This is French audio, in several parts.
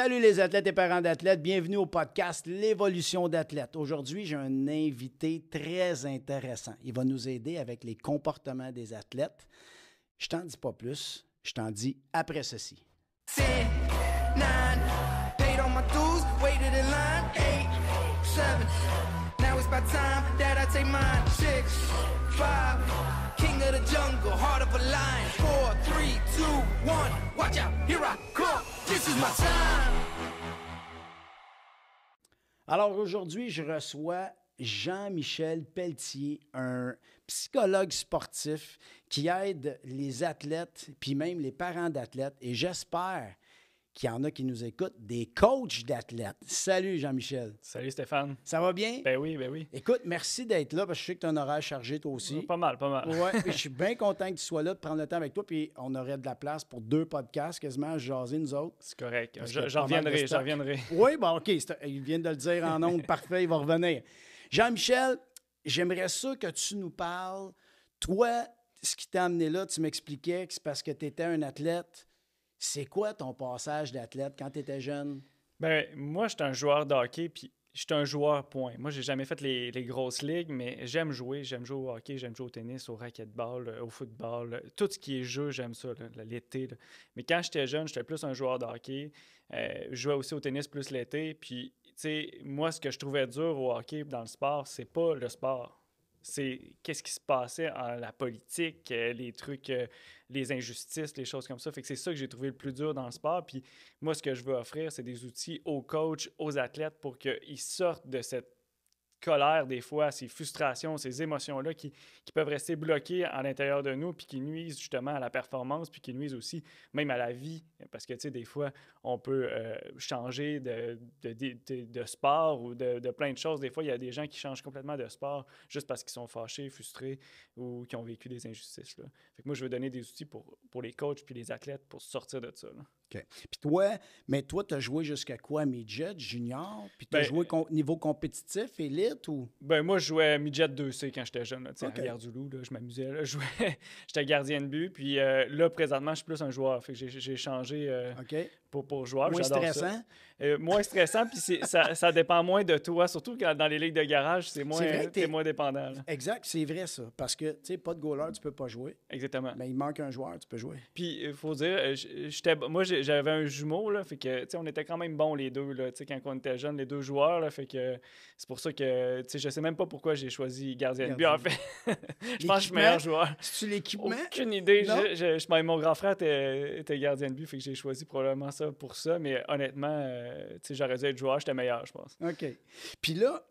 Salut les athlètes et parents d'athlètes, bienvenue au podcast L'évolution d'athlètes. Aujourd'hui, j'ai un invité très intéressant. Il va nous aider avec les comportements des athlètes. Je t'en dis pas plus, je t'en dis après ceci. king of the jungle, heart of watch out, here I alors aujourd'hui, je reçois Jean-Michel Pelletier, un psychologue sportif qui aide les athlètes, puis même les parents d'athlètes. Et j'espère qu'il y en a qui nous écoutent, des coachs d'athlètes. Salut Jean-Michel. Salut Stéphane. Ça va bien? Ben oui, ben oui. Écoute, merci d'être là parce que je sais que tu as un horaire chargé toi aussi. Pas mal, pas mal. Oui, je suis bien content que tu sois là, de prendre le temps avec toi. Puis on aurait de la place pour deux podcasts quasiment à jaser nous autres. C'est correct. J'en reviendrai, j'en reviendrai. Oui, bon, OK. Il vient de le dire en ondes. Parfait, il va revenir. Jean-Michel, j'aimerais ça que tu nous parles. Toi, ce qui t'a amené là, tu m'expliquais que c'est parce que tu étais un athlète c'est quoi ton passage d'athlète quand tu étais jeune? Ben, moi, j'étais un joueur de hockey, puis j'étais un joueur point. Moi, j'ai jamais fait les, grosses ligues, mais j'aime jouer. J'aime jouer au hockey, j'aime jouer au tennis, au racquetball, euh, au football. Euh, tout ce qui est jeu, j'aime ça, l'été. Mais quand j'étais jeune, j'étais plus un joueur de hockey. Euh, je jouais aussi au tennis plus l'été. Puis, tu sais, moi, ce que je trouvais dur au hockey, dans le sport, c'est pas le sport c'est qu'est-ce qui se passait en la politique, les trucs les injustices, les choses comme ça. Fait que c'est ça que j'ai trouvé le plus dur dans le sport. Puis moi, ce que je veux offrir, c'est des outils aux coachs, aux athlètes pour qu'ils sortent de cette colère des fois, ces frustrations, ces émotions-là qui, peuvent rester bloquées à l'intérieur de nous, puis qui nuisent justement à la performance, puis qui nuisent aussi même à la vie. Parce que, tu sais, des fois, on peut euh, changer de, de, sport ou de, plein de choses. Des fois, il y a des gens qui changent complètement de sport juste parce qu'ils sont fâchés, frustrés ou qui ont vécu des injustices. Là. Fait que moi, je veux donner des outils pour, pour les coachs puis les athlètes pour sortir de ça. Là. OK. Puis toi, mais toi, tu as joué jusqu'à quoi, midget, junior? Puis tu as ben, joué niveau compétitif, élite ou? Ben moi, je jouais midget 2C quand j'étais jeune, là, la à du loup je m'amusais. J'étais gardien de but. Puis euh, là, présentement, je suis plus un joueur. Fait que j'ai changé euh, pour, pour joueur. Moins stressant. Euh, moins stressant, puis ça, ça, dépend moins de toi. Surtout que dans les ligues de garage, c'est moins, moins dépendant. Exact, c'est vrai ça. Parce que, tu sais, pas de goaler, tu peux pas jouer. Exactement. Mais il manque un joueur, tu peux jouer. Puis, il faut dire, euh, moi, j'avais un jumeau, là, fait que, tu sais, on était quand même bons les deux, là, tu sais, quand on était jeunes, les deux joueurs, là, fait que c'est pour ça que, tu sais, je sais même pas pourquoi j'ai choisi gardien de but, en fait. je pense que je suis meilleur joueur. C'est-tu l'équipement? Aucune idée. Je, je, mon grand frère était, était gardien de but, fait que j'ai choisi probablement pour ça, mais honnêtement, euh, si j'aurais dû être joueur, j'étais meilleur, je pense. OK. Puis là,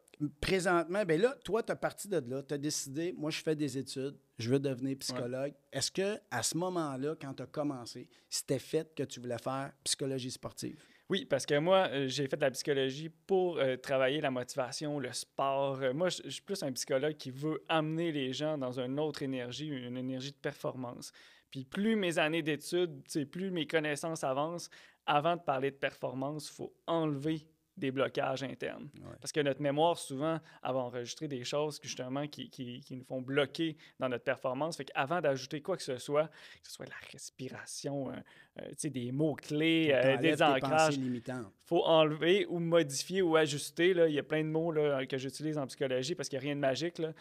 présentement, ben là, toi, tu as parti de là, tu as décidé, moi, je fais des études, je veux devenir psychologue. Est-ce que à ce moment-là, quand tu as commencé, c'était fait que tu voulais faire psychologie sportive? Oui, parce que moi, euh, j'ai fait de la psychologie pour euh, travailler la motivation, le sport. moi, je suis plus un psychologue qui veut amener les gens dans une autre énergie, une énergie de performance. Puis plus mes années d'études, plus mes connaissances avancent, avant de parler de performance, il faut enlever des blocages internes. Parce que notre mémoire, souvent, elle va enregistrer des choses justement qui, qui, nous font bloquer dans notre performance. Fait qu'avant d'ajouter quoi que ce soit, que ce soit la respiration, euh, euh, tu sais, des mots-clés, euh, des ancrages, il faut enlever ou modifier ou ajuster. Là. Il y a plein de mots là, que j'utilise en psychologie parce qu'il n'y a rien de magique. Là.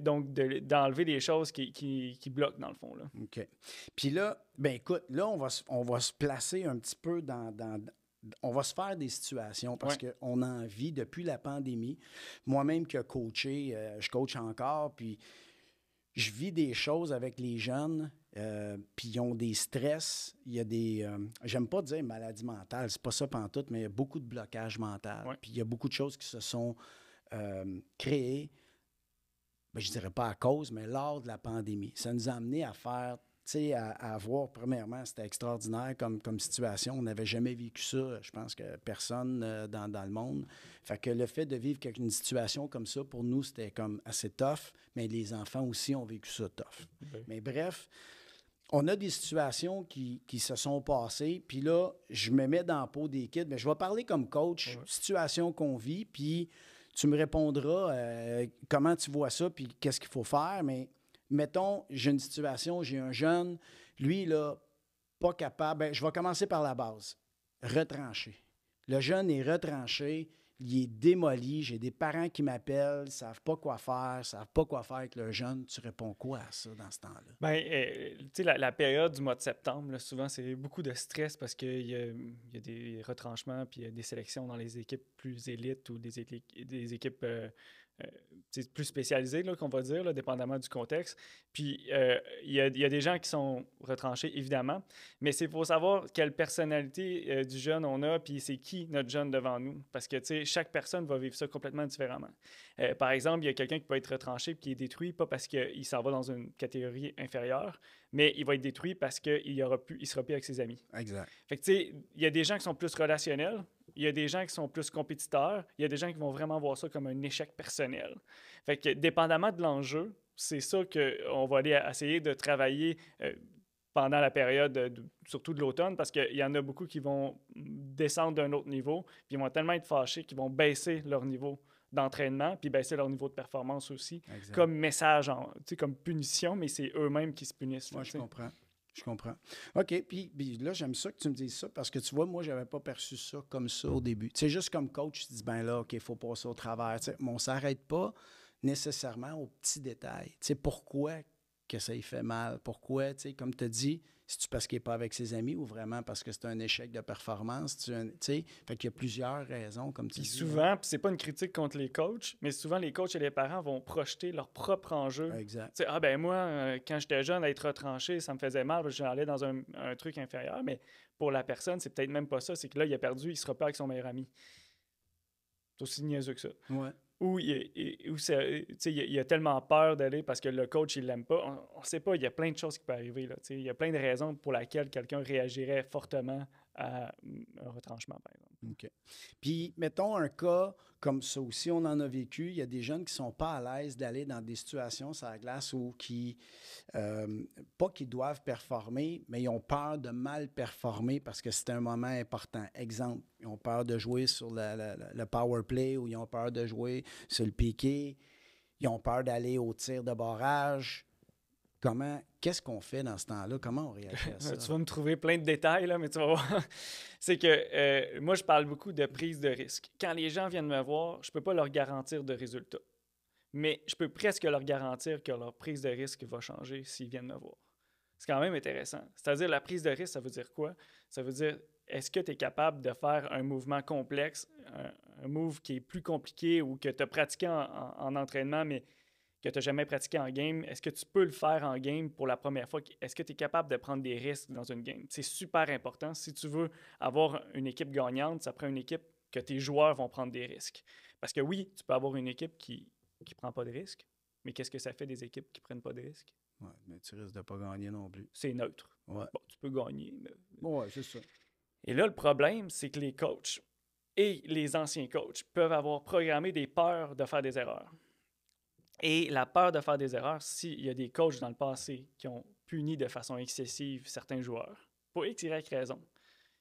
donc, d'enlever des choses qui, qui, bloquent, dans le fond. Là. OK. Puis là, ben écoute, là, on va, on va se placer un petit peu dans, dans on va se faire des situations parce qu'on en vit depuis la pandémie, moi-même qui a coaché, euh, je coach encore, puis je vis des choses avec les jeunes, euh, puis ils ont des stress, il y a des... Euh, j'aime pas dire maladie mentale, c'est pas ça pantoute, mais il y a beaucoup de blocages mental. Puis il y a beaucoup de choses qui se sont créées, ben, je dirais pas à cause, mais lors de la pandémie. Ça nous a amené à faire à, à, voir, premièrement, c'était extraordinaire comme, comme situation. On n'avait jamais vécu ça, je pense que personne euh, dans, le monde. Fait que le fait de vivre une situation comme ça, pour nous, c'était comme assez tough, mais les enfants aussi ont vécu ça tough. Mais bref, on a des situations qui, qui, se sont passées, puis là, je me mets dans la peau des kids, mais je vais parler comme coach, situation qu'on vit, puis tu me répondras euh, comment tu vois ça, puis qu'est-ce qu'il faut faire, mais mettons, j'ai une situation, j'ai un jeune, lui, là, pas capable. Ben, je vais commencer par la base. Retranché. Le jeune est retranché, il est démoli. J'ai des parents qui m'appellent, ne savent pas quoi faire, ne savent pas quoi faire avec le jeune. Tu réponds quoi à ça dans ce temps-là? Ben, euh, tu sais, la, période du mois de septembre, souvent, c'est beaucoup de stress parce qu'il y, y, a des retranchements puis il y a des sélections dans les équipes plus élites ou des, des équipes euh, euh, plus spécialisé, qu'on va dire, là, dépendamment du contexte. Puis, euh, il y, y, a des gens qui sont retranchés, évidemment, mais c'est pour savoir quelle personnalité euh, du jeune on a, puis c'est qui notre jeune devant nous. Parce que, tu sais, chaque personne va vivre ça complètement différemment. par exemple, il y a quelqu'un qui peut être retranché puis qui est détruit, pas parce qu'il s'en va dans une catégorie inférieure, mais il va être détruit parce qu'il ne sera plus avec ses amis. Exact. Fait que, tu sais, il y a des gens qui sont plus relationnels, il y a des gens qui sont plus compétiteurs. Il y a des gens qui vont vraiment voir ça comme un échec personnel. Fait que, dépendamment de l'enjeu, c'est ça qu'on va aller essayer de travailler euh, pendant la période, surtout de l'automne, parce qu'il y en a beaucoup qui vont descendre d'un autre niveau, puis ils vont tellement être fâchés qu'ils vont baisser leur niveau d'entraînement, puis baisser leur niveau de performance aussi, comme message, en, comme punition, mais c'est eux-mêmes qui se punissent. Moi, je comprends. Je comprends. OK, puis, là, j'aime ça que tu me dises ça parce que tu vois, moi, j'avais pas perçu ça comme ça au début. C'est juste comme coach, tu dis, ben là, OK, il faut passer au travers. mais on s'arrête pas nécessairement aux petits détails. Tu sais, pourquoi que ça il fait mal. Pourquoi? Tu sais, comme tu as dit, c'est-tu parce qu'il n'est pas avec ses amis ou vraiment parce que c'est un échec de performance? Tu sais, fait qu'il y a plusieurs raisons, comme tu dis. souvent, hein. puis c'est pas une critique contre les coachs, mais souvent les coachs et les parents vont projeter leur propre enjeu. Exact. Tu ah ben moi, euh, quand j'étais jeune, être retranché, ça me faisait mal, j'allais dans un, truc inférieur, mais pour la personne, c'est peut-être même pas ça, c'est que là, il a perdu, il se pas avec son meilleur ami. C'est aussi niaiseux que ça. Ouais où il, où il a tellement peur d'aller parce que le coach, il l'aime pas. On ne sait pas, il y a plein de choses qui peuvent arriver. Là, il y a plein de raisons pour lesquelles quelqu'un réagirait fortement à mm, un retranchement, par exemple. OK. Puis, mettons un cas comme ça aussi, on en a vécu. Il y a des jeunes qui ne sont pas à l'aise d'aller dans des situations sur la glace ou qui, euh, pas qu'ils doivent performer, mais ils ont peur de mal performer parce que c'est un moment important. Exemple, ils ont peur de jouer sur le, le power play ou ils ont peur de jouer sur le piqué. Ils ont peur d'aller au tir de barrage comment, qu'est-ce qu'on fait dans ce temps-là? Comment on réagit à ça? tu vas me trouver plein de détails, là, mais tu vas voir. c'est que euh, moi, je parle beaucoup de prise de risque. Quand les gens viennent me voir, je ne peux pas leur garantir de résultats. Mais je peux presque leur garantir que leur prise de risque va changer s'ils viennent me voir. C'est quand même intéressant. C'est-à-dire, la prise de risque, ça veut dire quoi? Ça veut dire, est-ce que tu es capable de faire un mouvement complexe, un, move qui est plus compliqué ou que tu as pratiqué en entraînement, mais que tu n'as jamais pratiqué en game, est-ce que tu peux le faire en game pour la première fois? Est-ce que tu es capable de prendre des risques dans une game? C'est super important. Si tu veux avoir une équipe gagnante, ça prend une équipe que tes joueurs vont prendre des risques. Parce que oui, tu peux avoir une équipe qui ne prend pas de risques, mais qu'est-ce que ça fait des équipes qui ne prennent pas de risques? Oui, mais tu risques de ne pas gagner non plus. C'est neutre. Ouais. tu peux gagner, mais... Ouais, c'est ça. Et là, le problème, c'est que les coachs et les anciens coachs peuvent avoir programmé des peurs de faire des erreurs. Et la peur de faire des erreurs, s'il y a des coachs dans le passé qui ont puni de façon excessive certains joueurs, pour X, raison,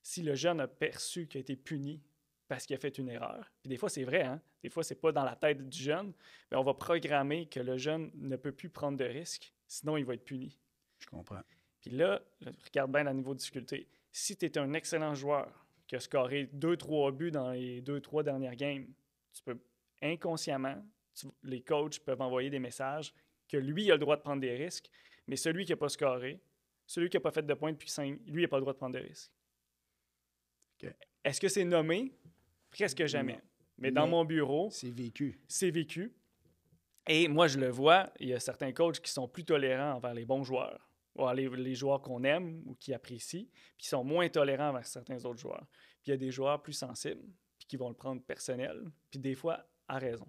si le jeune a perçu qu'il a été puni parce qu'il a fait une erreur, puis des fois c'est vrai, hein? des fois c'est pas dans la tête du jeune, mais on va programmer que le jeune ne peut plus prendre de risques, sinon il va être puni. Je comprends. Puis là, regarde bien le niveau de difficulté. Si tu es un excellent joueur qui a scoré 2-3 buts dans les 2-3 dernières games, tu peux inconsciemment les coachs peuvent envoyer des messages que lui a le droit de prendre des risques, mais celui qui n'a pas scoré, celui qui n'a pas fait de points depuis 5, lui n'a pas le droit de prendre des risques. Est-ce que c'est nommé? Presque jamais. Mais dans mon bureau. C'est vécu. C'est vécu. Et moi, je le vois, il y a certains coachs qui sont plus tolérants envers les bons joueurs, ou les, les, joueurs qu'on aime ou qui apprécient, puis qui sont moins tolérants envers certains autres joueurs. Puis il y a des joueurs plus sensibles, puis qui vont le prendre personnel, puis des fois à raison.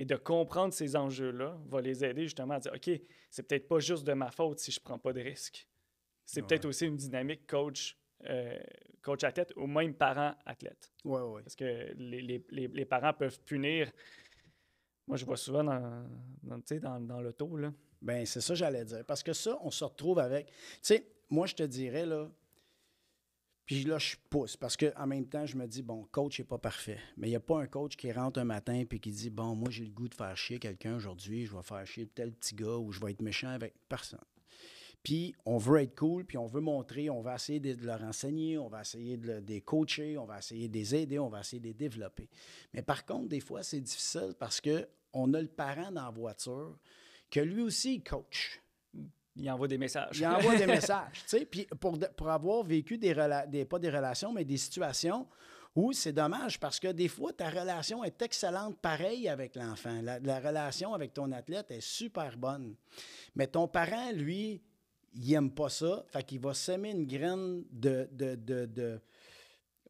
Et de comprendre ces enjeux-là va les aider justement à dire OK, c'est peut-être pas juste de ma faute si je prends pas de risques. C'est peut-être aussi une dynamique coach. Euh, coach athlète ou même parent athlète. Ouais, ouais. Parce que les, les, les, parents peuvent punir. Moi, je vois souvent dans, dans, dans, l'auto. Là. Ben, c'est ça j'allais dire. Parce que ça, on se retrouve avec. Tu sais, moi, je te dirais, là, puis là, je pousse parce qu'en même temps, je me dis, bon, coach n'est pas parfait. Mais il n'y a pas un coach qui rentre un matin et qui dit, bon, moi, j'ai le goût de faire chier quelqu'un aujourd'hui, je vais faire chier tel petit gars ou je vais être méchant avec personne. Puis on veut être cool, puis on veut montrer, on va essayer de leur enseigner, on va essayer de, les coacher, on va essayer de les aider, on va essayer de les développer. Mais par contre, des fois, c'est difficile parce qu'on a le parent dans la voiture que lui aussi, il coach il envoie des messages. Il envoie des messages. Puis pour, pour avoir vécu des, pas des relations, mais des situations où c'est dommage parce que des fois, ta relation est excellente pareil avec l'enfant. La, relation avec ton athlète est super bonne. Mais ton parent, lui, il n'aime pas ça. Fait qu'il va semer une graine de, de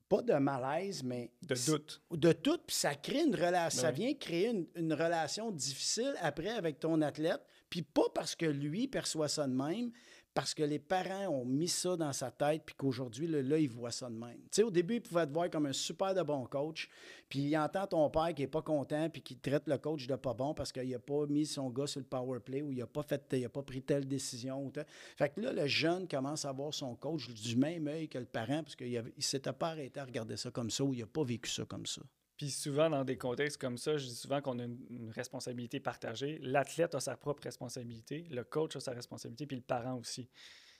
pas de malaise, mais. De doute. De doute, puis ça crée une relation. Ben ça vient créer une, une, relation difficile après avec ton athlète, puis pas parce que lui perçoit ça de même, parce que les parents ont mis ça dans sa tête, puis qu'aujourd'hui, là, ils il voit ça de même. Tu sais, au début, il pouvait te voir comme un super de bon coach, puis il entend ton père qui n'est pas content, puis qui traite le coach de pas bon parce qu'il n'a pas mis son gars sur le power play ou il n'a pas, fait, il a pas pris telle décision. Ou Fait que là, le jeune commence à voir son coach du même œil que le parent parce qu'il ne s'était pas arrêté à regarder ça comme ça ou il n'a pas vécu ça comme ça. Puis souvent, dans des contextes comme ça, je dis souvent qu'on a une, responsabilité partagée. L'athlète a sa propre responsabilité, le coach a sa responsabilité, puis le parent aussi.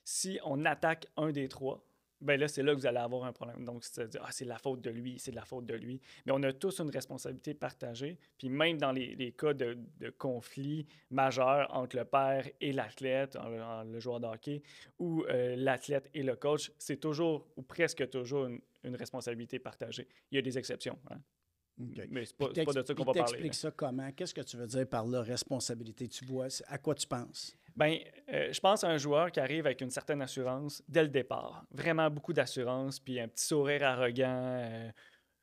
Si on attaque un des trois, ben là, c'est là que vous allez avoir un problème. Donc, c'est ah, c'est la faute de lui, c'est de la faute de lui. Mais on a tous une responsabilité partagée. Puis même dans les, cas de, de conflit majeur entre le père et l'athlète, le joueur de hockey, ou euh, l'athlète et le coach, c'est toujours ou presque toujours une, une responsabilité partagée. Il y a des exceptions. Hein? Mais c'est pas, de ça qu'on va parler. T'expliques ça comment? Qu'est-ce que tu veux dire par la responsabilité? Tu vois, à quoi tu penses? Bien, euh, je pense à un joueur qui arrive avec une certaine assurance dès le départ. Vraiment beaucoup d'assurance, puis un petit sourire arrogant, euh,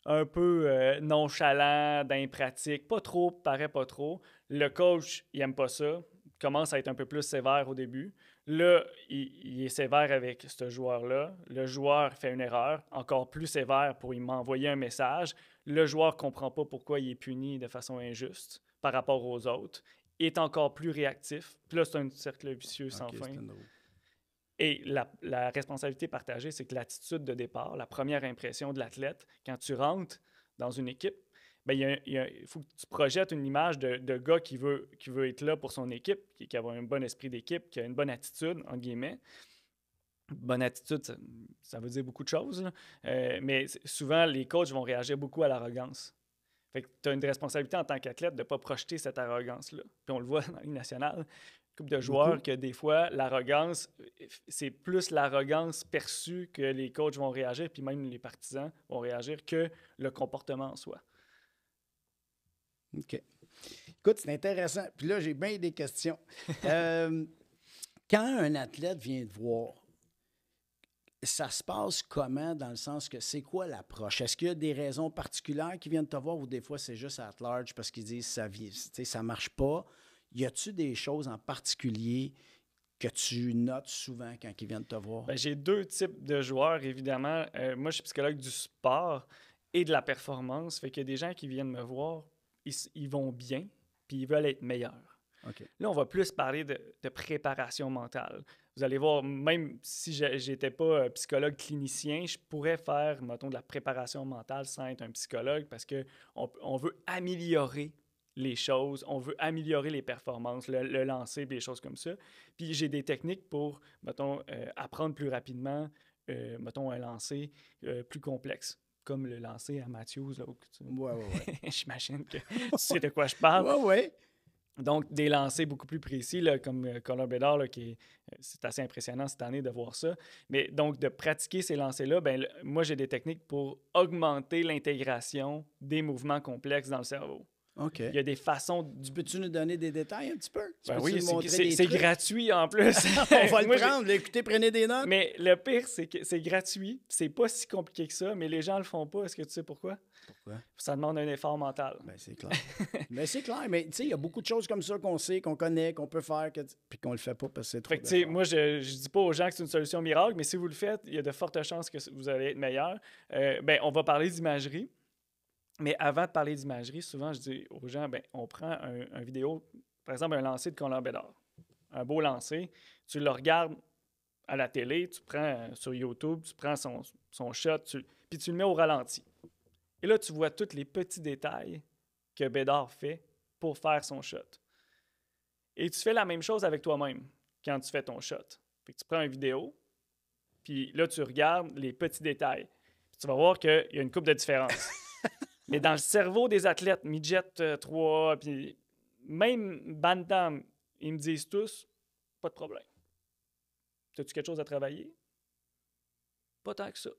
un peu euh, nonchalant d'impratique, pas trop, paraît pas trop. Le coach, il aime pas ça, commence à être un peu plus sévère au début. Là, il, est sévère avec ce joueur-là. Le joueur fait une erreur, encore plus sévère pour m'envoyer un message. Le joueur ne comprend pas pourquoi il est puni de façon injuste par rapport aux autres, est encore plus réactif. Puis là, c'est un cercle vicieux sans fin. Et la, la, responsabilité partagée, c'est que l'attitude de départ, la première impression de l'athlète, quand tu rentres dans une équipe, ben, il faut que tu projettes une image de, gars qui veut, qui veut être là pour son équipe, qui, qui a un bon esprit d'équipe, qui a une bonne attitude, en guillemets. Bonne attitude, ça, veut dire beaucoup de choses, euh, mais souvent les coachs vont réagir beaucoup à l'arrogance. Fait tu as une responsabilité en tant qu'athlète de ne pas projeter cette arrogance-là. Puis on le voit dans la Ligue nationale, coupe de joueurs, que des fois, l'arrogance, c'est plus l'arrogance perçue que les coachs vont réagir, puis même les partisans vont réagir, que le comportement en soi. OK. Écoute, c'est intéressant. Puis là, j'ai bien des questions. Euh, quand un athlète vient te voir, ça se passe comment dans le sens que c'est quoi l'approche? Est-ce qu'il y a des raisons particulières qui viennent te voir ou des fois c'est juste à large parce qu'ils disent ça ça marche pas? Y a-tu des choses en particulier que tu notes souvent quand ils viennent te voir? Ben, j'ai deux types de joueurs, évidemment. Euh, moi, je suis psychologue du sport et de la performance. Fait qu'il y a des gens qui viennent me voir ils, vont bien, puis ils veulent être meilleurs. Là, on va plus parler de, préparation mentale. Vous allez voir, même si n'étais pas euh, psychologue clinicien, je pourrais faire, mettons, de la préparation mentale sans être un psychologue parce que on, veut améliorer les choses, on veut améliorer les performances, le, lancer, des choses comme ça. Puis j'ai des techniques pour, mettons, euh, apprendre plus rapidement, euh, mettons, un lancer plus complexe comme le lancer à Matthews. Là, tu... ouais, J'imagine que tu sais de quoi je parle. Ouais, ouais. Donc, des lancers beaucoup plus précis, là, comme euh, Color Bédard, qui euh, c'est assez impressionnant cette année de voir ça. Mais donc, de pratiquer ces lancers-là, ben, moi, j'ai des techniques pour augmenter l'intégration des mouvements complexes dans le cerveau. Il y a des façons. Tu peux-tu nous donner des détails un petit peu? Ben oui, c'est gratuit en plus. On va le prendre, l'écouter, prenez des notes. Mais le pire, c'est que c'est gratuit. C'est pas si compliqué que ça, mais les gens le font pas. Est-ce que tu sais pourquoi? Pourquoi? Ça demande un effort mental. Ben, c'est clair. mais c'est clair. Mais tu sais, il y a beaucoup de choses comme ça qu'on sait, qu'on connaît, qu'on peut faire, que, puis qu'on le fait pas parce que c'est trop. moi, je, je dis pas aux gens que c'est une solution miracle, mais si vous le faites, il y a de fortes chances que vous allez être meilleur. Euh, ben, on va parler d'imagerie. Mais avant de parler d'imagerie, souvent je dis aux gens, ben, on prend un, vidéo, par exemple un lancer de Colin Bédard, un beau lancer, tu le regardes à la télé, tu prends euh, sur YouTube, tu prends son, son shot, puis tu le mets au ralenti. Et là, tu vois tous les petits détails que Bédard fait pour faire son shot. Et tu fais la même chose avec toi-même quand tu fais ton shot. tu prends une vidéo, puis là, tu regardes les petits détails. tu vas voir qu'il y a une coupe de différence. Mais dans le cerveau des athlètes, midget 3, euh, puis même bantam, ils me disent tous pas de problème. T'as-tu quelque chose à travailler? Pas tant que ça.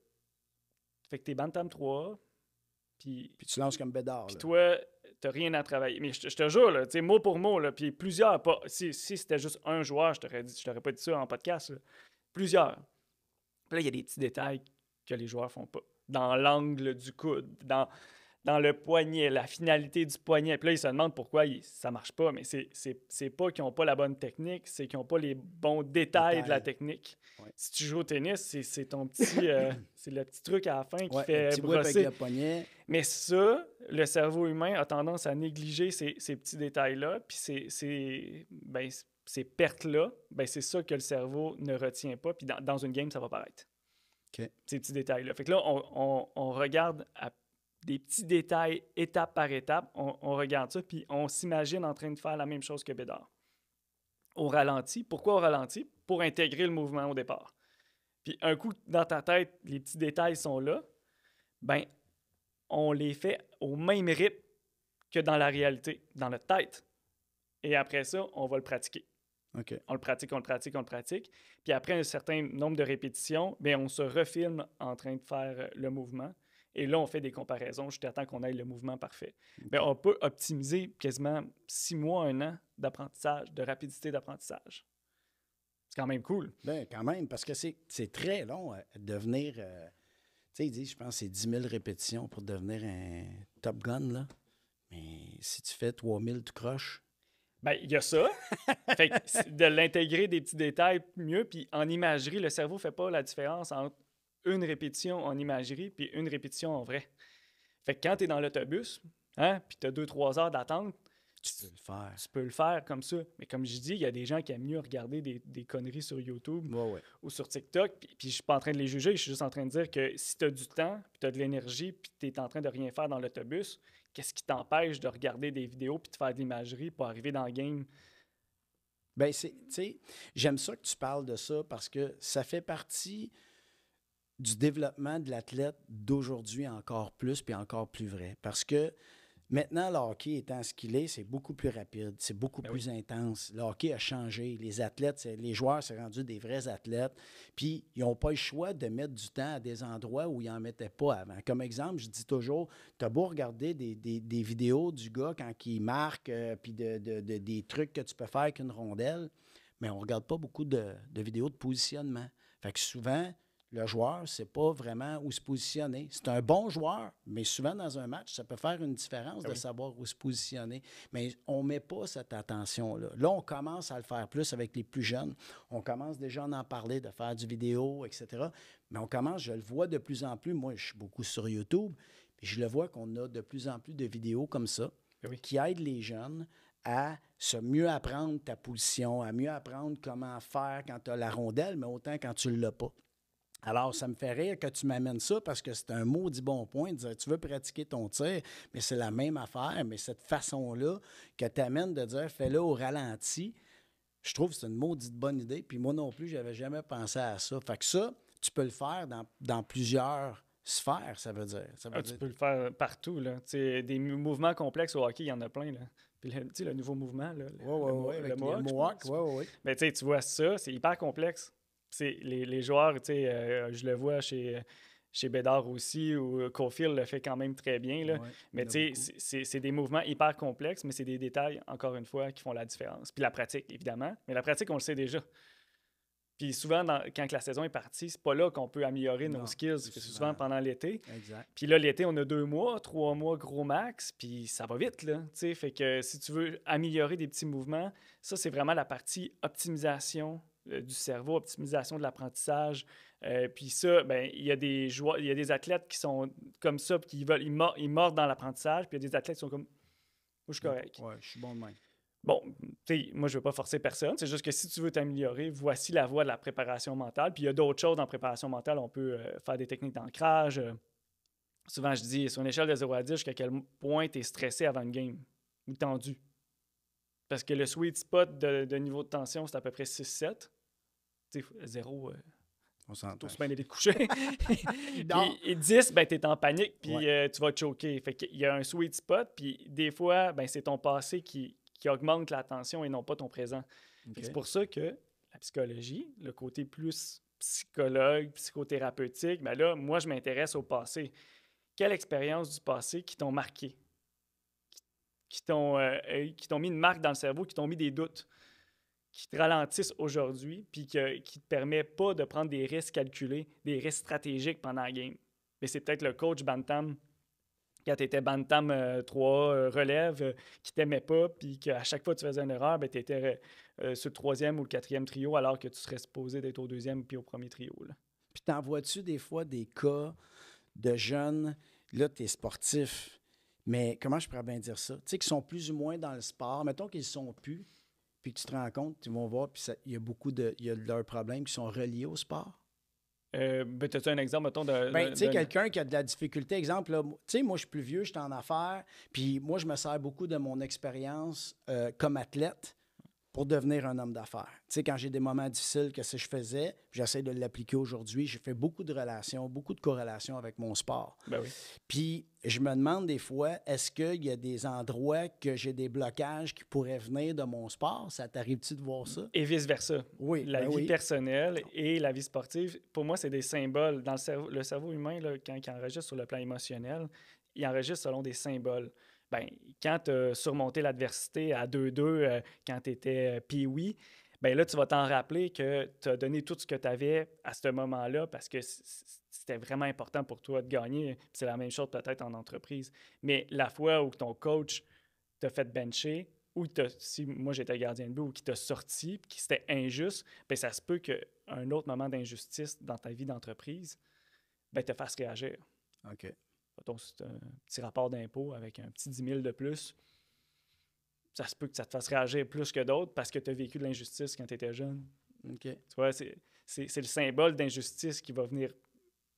Fait que t'es bantam 3, puis. Puis tu lances comme bédard. Puis toi, t'as rien à travailler. Mais je, te jure, là, mot pour mot, là, puis plusieurs, pas, si, c'était juste un joueur, je t'aurais, je pas dit ça en podcast, plusieurs. Puis là, il y a des petits détails que les joueurs font pas. Dans l'angle du coude, dans dans le poignet, la finalité du poignet. Puis là, ils se demandent pourquoi ça marche pas. Mais c'est pas qu'ils n'ont pas la bonne technique, c'est qu'ils n'ont pas les bons détails, de la technique. Si tu joues au tennis, c'est ton petit... Euh, c'est le petit truc à la fin qui fait brosser. le poignet. Mais ça, le cerveau humain a tendance à négliger ces, ces petits détails-là. Puis c'est... ben, ces pertes-là, ben c'est ça que le cerveau ne retient pas. Puis dans, une game, ça va paraître. Ces petits détails-là. Fait que là, on, on, regarde des petits détails étape par étape. On, regarde ça, puis on s'imagine en train de faire la même chose que Bédard. Au ralenti. Pourquoi on ralenti? Pour intégrer le mouvement au départ. Puis un coup, dans ta tête, les petits détails sont là, ben on les fait au même rythme que dans la réalité, dans notre tête. Et après ça, on va le pratiquer. On le pratique, on le pratique, on le pratique. Puis après un certain nombre de répétitions, bien, on se refilme en train de faire euh, le mouvement. Et là, on fait des comparaisons Je t'attends qu'on aille le mouvement parfait. Mais ben, on peut optimiser quasiment six mois, un an d'apprentissage, de rapidité d'apprentissage. C'est quand même cool. Bien, quand même, parce que c'est très long à euh, devenir. Euh, tu sais, il dit, je pense, c'est 10 000 répétitions pour devenir un Top Gun, là. Mais si tu fais 000, tu croches. Bien, il y a ça. fait que de l'intégrer des petits détails mieux. Puis en imagerie, le cerveau ne fait pas la différence entre une répétition en imagerie puis une répétition en vrai. Fait que quand tu es dans l'autobus, hein, puis tu as trois heures d'attente, tu, peux le faire. comme ça. Mais comme je dis, il y a des gens qui aiment mieux regarder des, conneries sur YouTube ou sur TikTok. Puis, je suis pas en train de les juger, je suis juste en train de dire que si tu as du temps, puis tu as de l'énergie, puis tu es en train de rien faire dans l'autobus, qu'est-ce qui t'empêche de regarder des vidéos puis de faire de l'imagerie pour arriver dans le game? Ben, c'est, j'aime ça que tu parles de ça parce que ça fait partie du développement de l'athlète d'aujourd'hui encore plus, puis encore plus vrai. Parce que maintenant, le hockey étant ce qu'il est, c'est beaucoup plus rapide, c'est beaucoup ben plus intense. Le hockey a changé. Les athlètes, les joueurs sont rendus des vrais athlètes. Puis, ils n'ont pas le choix de mettre du temps à des endroits où ils n'en mettaient pas avant. Comme exemple, je dis toujours, tu as beau regarder des, des, vidéos du gars quand il marque, euh, puis de, des trucs que tu peux faire avec une rondelle, mais on ne regarde pas beaucoup de, de vidéos de positionnement. Fait que souvent, le joueur ne sait pas vraiment où se positionner. C'est un bon joueur, mais souvent dans un match, ça peut faire une différence ah de savoir où se positionner. Mais on ne met pas cette attention-là. Là, on commence à le faire plus avec les plus jeunes. On commence déjà à en parler, de faire du vidéo, etc. Mais on commence, je le vois de plus en plus. Moi, je suis beaucoup sur YouTube. je le vois qu'on a de plus en plus de vidéos comme ça ah qui aident les jeunes à se mieux apprendre ta position, à mieux apprendre comment faire quand tu as la rondelle, mais autant quand tu ne l'as pas. Alors, ça me fait rire que tu m'amènes ça parce que c'est un maudit bon point de tu veux pratiquer ton tir, mais c'est la même affaire, mais cette façon-là que tu amènes de dire fais-le au ralenti, je trouve que c'est une maudite bonne idée. Puis moi non plus, j'avais jamais pensé à ça. Fait que ça, tu peux le faire dans, plusieurs sphères, ça veut dire. Ah, tu peux le faire partout. Là. des mouvements complexes au hockey, il y en a plein. Là. Puis le, nouveau mouvement, là, le, ouais, Mais tu vois ça, c'est hyper complexe les, joueurs, euh, je le vois chez, chez Bédard aussi, ou Cofield le fait quand même très bien. Là. mais c'est des mouvements hyper complexes, mais c'est des détails, encore une fois, qui font la différence. Puis la pratique, évidemment. Mais la pratique, on le sait déjà. Puis souvent, quand la saison est partie, c'est pas là qu'on peut améliorer nos skills. C'est souvent pendant l'été. Puis là, l'été, on a deux mois, trois mois gros max, puis ça va vite, fait que si tu veux améliorer des petits mouvements, ça, c'est vraiment la partie optimisation euh, du cerveau, optimisation de l'apprentissage. Euh, puis ça, ben, il y a des joueurs, il y a des athlètes qui sont comme ça, puis veulent, ils, mordent, ils dans l'apprentissage, puis il y a des athlètes qui sont comme, je suis correct. Ouais, je suis bon de même. Bon, tu sais, moi, je ne veux pas forcer personne. C'est juste que si tu veux t'améliorer, voici la voie de la préparation mentale. Puis il y a d'autres choses en préparation mentale. On peut euh, faire des techniques d'ancrage. souvent, je dis, sur une échelle de 0 à 10, jusqu'à quel point tu es stressé avant le game ou tendu. Parce que le sweet spot de niveau de tension, c'est à peu près 6-7 tu sais, zéro. Euh, on s'entend. semaine, et, et 10, ben, tu es en panique, puis euh, tu vas te choquer. Fait qu'il y a un sweet spot, puis des fois, ben, c'est ton passé qui, qui augmente la tension et non pas ton présent. C'est pour ça que la psychologie, le côté plus psychologue, psychothérapeutique, mais ben là, moi, je m'intéresse au passé. Quelle expérience du passé qui t'ont marqué, qui, qui t'ont euh, euh, mis une marque dans le cerveau, qui t'ont mis des doutes qui te ralentissent aujourd'hui, puis qui ne te permet pas de prendre des risques calculés, des risques stratégiques pendant la game. Mais c'est peut-être le coach Bantam, quand tu étais Bantam 3 euh, euh, relève, euh, qui t'aimait pas, puis qu'à chaque fois que tu faisais une erreur, ben, tu étais sur le troisième ou le quatrième trio, alors que tu serais supposé d'être au deuxième puis au premier trio. Là. Puis t'en vois-tu des fois des cas de jeunes, là, tu es sportif, mais comment je pourrais bien dire ça? Tu sais, qui sont plus ou moins dans le sport, mettons qu'ils sont plus puis tu te rends compte, tu vont voir, puis il y a beaucoup de, leurs problèmes qui sont reliés au sport. Euh, ben, un exemple, mettons, de. Ben, tu sais, quelqu'un qui a de la difficulté, exemple, tu sais, moi, je suis plus vieux, je suis en affaires, puis moi, je me sers beaucoup de mon expérience euh, comme athlète pour devenir un homme d'affaires. Tu sais, quand j'ai des moments difficiles, que ce que je faisais? J'essaie de l'appliquer aujourd'hui. J'ai fait beaucoup de relations, beaucoup de corrélations avec mon sport. Ben oui. Puis je me demande des fois, est-ce qu'il y a des endroits que j'ai des blocages qui pourraient venir de mon sport? Ça t'arrive-tu de voir ça? Et vice-versa. Oui. La ben vie personnelle et la vie sportive, pour moi, c'est des symboles. Dans le cerveau, le cerveau humain, quand il enregistre sur le plan émotionnel, il enregistre selon des symboles ben, quand tu as surmonté l'adversité à 2-2, euh, quand tu étais euh, pioui, ben là, tu vas t'en rappeler que tu as donné tout ce que tu avais à ce moment-là parce que c'était vraiment important pour toi de gagner. C'est la même chose peut-être en entreprise. Mais la fois où ton coach t'a fait bencher, ou si moi j'étais gardien de but, ou qui t'a sorti, qui c'était injuste, ben ça se peut qu'un autre moment d'injustice dans ta vie d'entreprise, ben te fasse réagir. OK c'est un petit rapport d'impôt avec un petit 10 000 de plus, ça se peut que ça te fasse réagir plus que d'autres parce que tu as vécu de l'injustice quand tu étais jeune. Tu vois, c'est, le symbole d'injustice qui va venir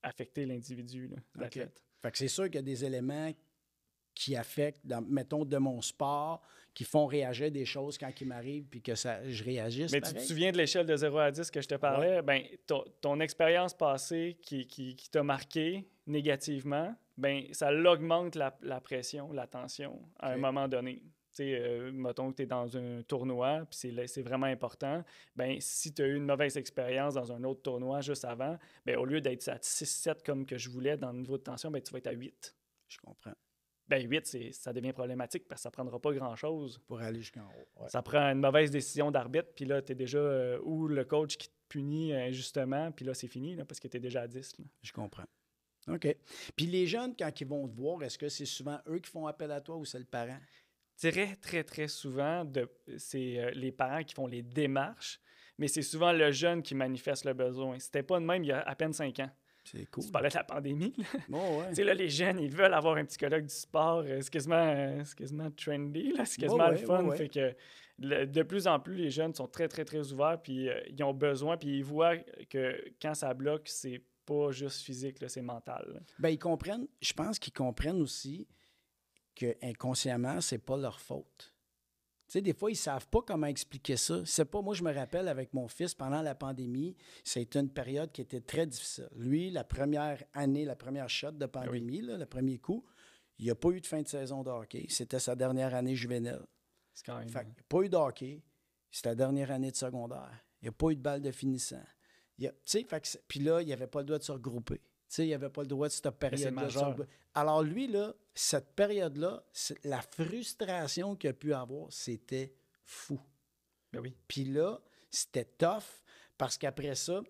affecter l'individu, l'athlète. Fait que c'est sûr qu'il y a des éléments qui affectent, mettons, de mon sport, qui font réagir des choses quand il m'arrive, puis que je réagisse. Mais tu te souviens de l'échelle de 0 à 10 que je te parlais? Ben, ton, expérience passée qui t'a marqué négativement, ben ça l'augmente la, la, pression, la tension à un moment donné. sais, euh, mettons que tu es dans un tournoi, puis c'est vraiment important, ben si tu as eu une mauvaise expérience dans un autre tournoi juste avant, ben au lieu d'être à 6-7 comme que je voulais dans le niveau de tension, ben tu vas être à 8. Je comprends. Ben 8, ça devient problématique parce que ça prendra pas grand-chose. Pour aller jusqu'en haut. Ça prend une mauvaise décision d'arbitre, puis là, tu es déjà euh, ou où le coach qui te punit injustement, puis là, c'est fini, là, parce que tu es déjà à 10. Je comprends. OK. Puis les jeunes, quand ils vont te voir, est-ce que c'est souvent eux qui font appel à toi ou c'est le parent? Très, très, très souvent, c'est euh, les parents qui font les démarches, mais c'est souvent le jeune qui manifeste le besoin. C'était pas de même il y a à peine cinq ans. C'est cool. Tu parlais de la pandémie. Bon, ouais. là, les jeunes, ils veulent avoir un psychologue du sport. Euh, euh, c'est quasiment, trendy, c'est quasiment le fun. fait que de plus en plus, les jeunes sont très, très, très ouverts, puis ils ont besoin, puis ils voient que quand ça bloque, c'est pas juste physique, c'est mental. Ben, ils comprennent, je pense qu'ils comprennent aussi que inconsciemment, c'est pas leur faute. Tu sais, des fois, ils savent pas comment expliquer ça. C'est pas, moi, je me rappelle avec mon fils pendant la pandémie, c'était une période qui était très difficile. Lui, la première année, la première shot de ben pandémie, le premier coup, il n'y a pas eu de fin de saison de C'était sa dernière année juvénile. C'est quand même. il n'y a pas eu de hockey. C'était la dernière année de secondaire. Il n'y a pas eu de balle de finissant. Puis là, il avait pas le droit de se regrouper. sais il avait pas le droit de se période Alors lui, là, cette période-là, la frustration qu'il a pu avoir, c'était fou. Ben oui. Puis là, c'était tough parce qu'après ça,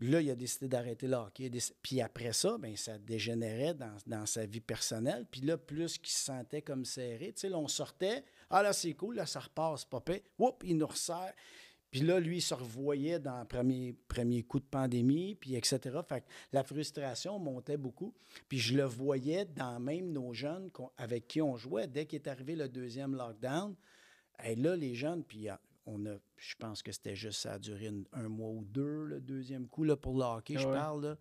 là, il a décidé d'arrêter le hockey. Puis après ça, ben, ça dégénérait dans, sa vie personnelle. Puis là, plus qu'il se sentait comme serré, tu on sortait. Ah là, c'est cool, là, ça repasse, popé. Oups, il nous resserre. Puis là, lui, il se revoyait dans le premier, premier coup de pandémie, puis etc. Fait que la frustration montait beaucoup. Puis je le voyais dans même nos jeunes avec qui on jouait. Dès qu'est arrivé le deuxième lockdown, et là, les jeunes, puis ah, on a, je pense que c'était juste, ça a duré un mois ou deux, le deuxième coup, là, pour le hockey, je parle, là.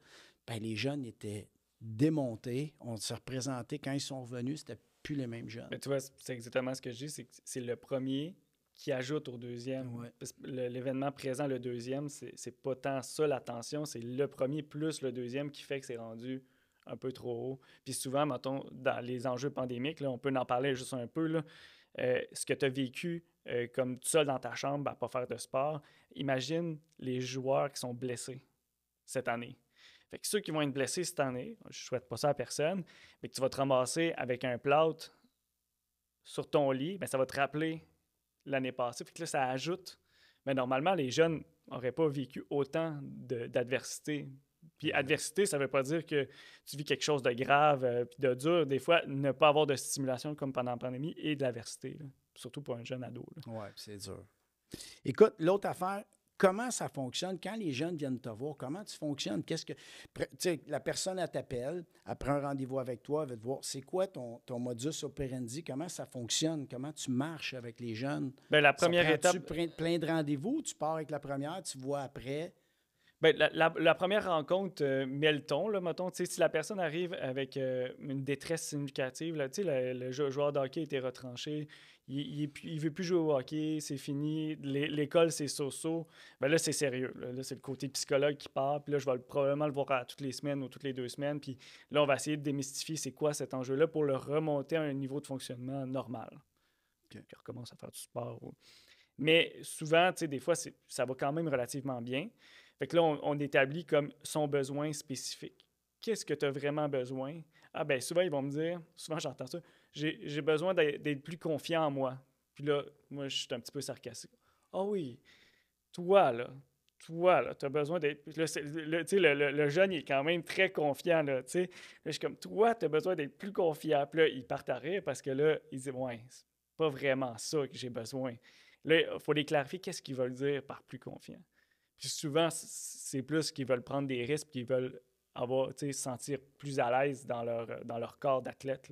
Ben, les jeunes étaient démontés. On se représentait. Quand ils sont revenus, c'était plus les mêmes jeunes. Mais tu vois, c'est exactement ce que je dis, c'est c'est le premier qui ajoute au deuxième. L'événement présent, le deuxième, c'est pas tant ça la c'est le premier plus le deuxième qui fait que c'est rendu un peu trop haut. Puis souvent, mettons, dans les enjeux pandémiques, là, on peut en parler juste un peu, euh, ce que tu as vécu euh, comme comme seul dans ta chambre pas faire de sport, imagine les joueurs qui sont blessés cette année. Fait que ceux qui vont être blessés cette année, je ne souhaite pas ça à personne, mais que tu vas te ramasser avec un plot sur ton lit, bien, ça va te rappeler l'année passée. puis que là, ça ajoute. Mais normalement, les jeunes n'auraient pas vécu autant d'adversité. Puis adversité, ça ne veut pas dire que tu vis quelque chose de grave euh, puis de dur. Des fois, ne pas avoir de stimulation comme pendant la pandémie et de l'adversité, surtout pour un jeune ado. Oui, c'est dur. Écoute, l'autre affaire, comment ça fonctionne quand les jeunes viennent te voir, comment tu fonctionnes, qu'est-ce que la personne t'appelle, Après un rendez-vous avec toi, elle va te voir c'est quoi ton, ton, modus operandi, comment ça fonctionne, comment tu marches avec les jeunes. Tu ben, la première étape tu plein de rendez-vous, tu pars avec la première, tu vois après. Ben, la, première rencontre euh, le ton là, mettons, si la personne arrive avec euh, une détresse significative, là, le, le, joueur d'hockey était retranché, il, il, veut plus jouer au hockey, c'est fini, l'école c'est so-so. Ben là, c'est sérieux. Là, c'est le côté psychologue qui part, puis là, je vais probablement le voir toutes les semaines ou toutes les deux semaines. Puis là, on va essayer de démystifier c'est quoi cet enjeu-là pour le remonter à un niveau de fonctionnement normal. Il recommence à faire du sport. Mais souvent, des fois, ça va quand même relativement bien. Fait que là, on, on établit comme son besoin spécifique. Qu'est-ce que tu as vraiment besoin? Ah, ben souvent, ils vont me dire, souvent j'entends ça, j'ai besoin d'être plus confiant en moi. Puis là, moi, je suis un petit peu sarcastique. Ah oui, toi, là, toi, là, t'as besoin d'être. Tu sais, le, le, jeune, il est quand même très confiant, là, tu sais. je suis comme, toi, tu as besoin d'être plus confiant. Puis là, il part à rire parce que là, il dit, ouais, c'est pas vraiment ça que j'ai besoin. Là, il faut les clarifier qu'est-ce qu'ils veulent dire par plus confiant. Puis souvent, c'est plus qu'ils veulent prendre des risques, qu'ils veulent avoir, se sentir plus à l'aise dans leur, euh, dans leur corps d'athlète.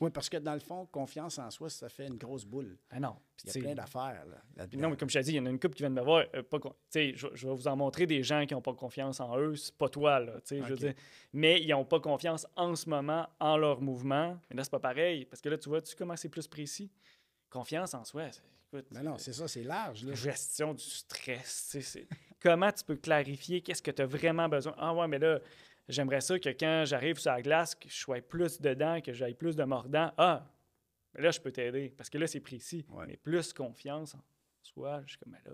Oui, parce que dans le fond, confiance en soi, ça fait une grosse boule. Ah non. Il y a plein d'affaires. Là, non, mais comme je t'ai dit, il y en a une couple qui vient de me voir. Euh, pas, je, vais vous en montrer des gens qui n'ont pas confiance en eux. C'est pas toi, là. Je dire, mais ils n'ont pas confiance en ce moment en leur mouvement. Mais là, c'est pas pareil. Parce que là, tu vois, tu comment plus précis? Confiance en soi. mais ben non, c'est ça, c'est large. Là. Gestion du stress. c'est. Comment tu peux clarifier qu'est-ce que tu as vraiment besoin? Ah ouais, mais là, j'aimerais ça que quand j'arrive sur la glace, que je sois plus dedans, que j'aille plus de mordant. Ah, mais là, je peux t'aider parce que là, c'est précis. Mais plus confiance en soi, je suis comme, là,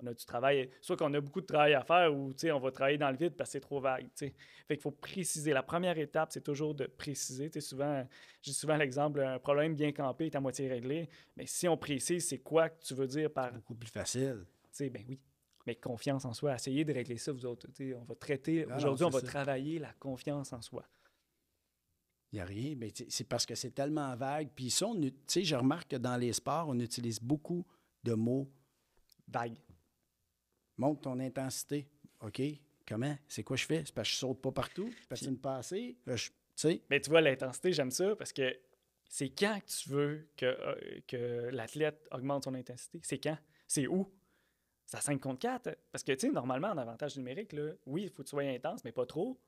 on a du travail. Soit qu'on a beaucoup de travail à faire ou on va travailler dans le vide parce que c'est trop vague. T'sais. Fait qu'il faut préciser. La première étape, c'est toujours de préciser. sais, souvent, j'ai souvent l'exemple, un problème bien campé est à moitié réglé. Mais si on précise, c'est quoi que tu veux dire par. beaucoup plus facile. sais, ben oui mais confiance en soi. Essayez de régler ça, vous autres. on va traiter, ah aujourd'hui, on va travailler la confiance en soi. Il n'y a rien, mais c'est parce que c'est tellement vague. Puis ça, tu sais, je remarque que dans les sports, on utilise beaucoup de mots vagues. Monte ton intensité. OK? Comment? C'est quoi je fais? C'est parce que je saute pas partout? parce que c'est une passée? Euh, mais tu vois, l'intensité, j'aime ça parce que c'est quand que tu veux que, euh, que l'athlète augmente son intensité? C'est quand? C'est où? c'est 5 contre 4. Parce que, tu sais, normalement, en avantage numérique, là, oui, il faut que tu sois intense, mais pas trop.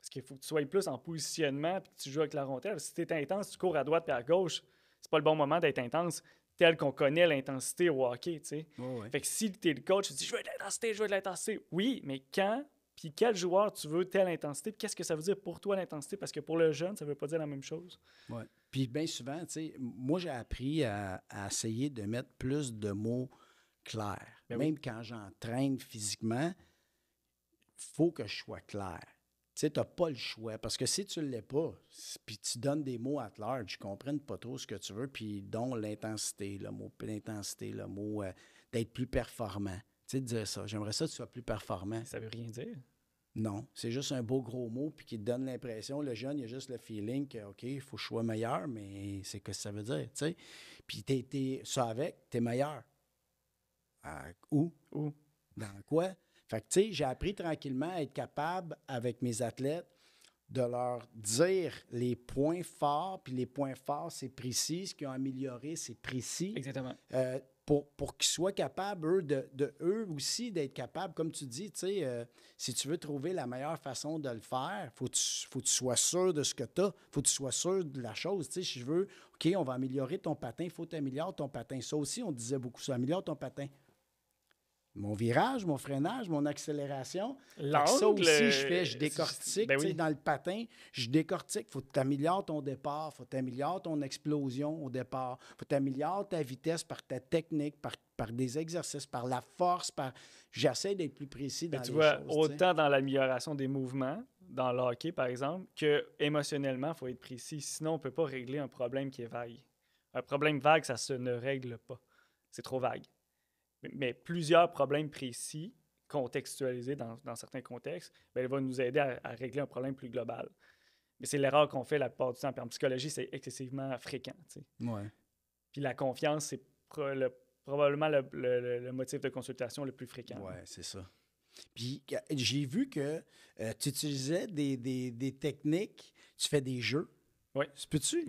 Parce qu'il faut que tu sois plus en positionnement puis que tu joues avec la rondelle. Si tu es intense, tu cours à droite puis à gauche. C'est pas le bon moment d'être intense, tel qu'on connaît l'intensité au hockey, tu sais. Fait que si tu es le coach, tu dis « Je veux de l'intensité, je veux de l'intensité. » Oui, mais quand puis quel joueur tu veux telle intensité, puis qu'est-ce que ça veut dire pour toi l'intensité, parce que pour le jeune, ça veut pas dire la même chose. Oui. Puis bien souvent, tu sais, moi j'ai appris à, à, essayer de mettre plus de mots clairs. Ben Même quand j'entraîne physiquement, faut que je sois clair. Tu sais, tu n'as pas le choix. Parce que si tu ne l'es pas, puis tu donnes des mots à large, ils ne comprennent pas trop ce que tu veux, puis dont l'intensité, le mot l'intensité, le mot euh, d'être plus performant. Tu sais, dire ça. J'aimerais ça que tu sois plus performant. Ça veut rien dire. Non, c'est juste un beau gros mot puis qui te donne l'impression, le jeune, il a juste le feeling que, OK, faut que je sois meilleur, mais c'est que ça veut dire, tu sais. Puis ça avec, tu es meilleur où? Dans quoi? Fait que, tu sais, j'ai appris tranquillement à être capable, avec mes athlètes, de leur dire les points forts, puis les points forts, c'est précis, ce qu'ils ont amélioré, c'est précis. Exactement. Euh, pour, qu'ils soient capables, eux, de, eux aussi, d'être capables, comme tu dis, tu sais, euh, si tu veux trouver la meilleure façon de le faire, faut faut que tu sois sûr de ce que tu as, faut que tu sois sûr de la chose, tu sais, si je veux, OK, on va améliorer ton patin, il faut t'améliorer ton patin. Ça aussi, on disait beaucoup, ça améliore ton patin mon virage, mon freinage, mon accélération. Ça aussi, je fais, euh, je décortique. Ben oui. Dans le patin, je décortique. faut que tu améliores ton départ, faut que ton explosion au départ, faut que ta vitesse par ta technique, par, des exercices, par la force. par J'essaie d'être plus précis dans tu vois, autant dans l'amélioration des mouvements, dans le par exemple, que émotionnellement, faut être précis. Sinon, on ne peut pas régler un problème qui est vague. Un problème vague, ça se ne règle pas. C'est trop vague mais plusieurs problèmes précis, contextualisés dans, certains contextes, bien, elle va nous aider à, régler un problème plus global. Mais c'est l'erreur qu'on fait la plupart du temps. en psychologie, c'est excessivement fréquent. ouais. Puis la confiance, c'est probablement le, motif de consultation le plus fréquent. Oui, c'est ça. Puis j'ai vu que euh, tu utilisais des, techniques, tu fais des jeux ben oui. Peux-tu?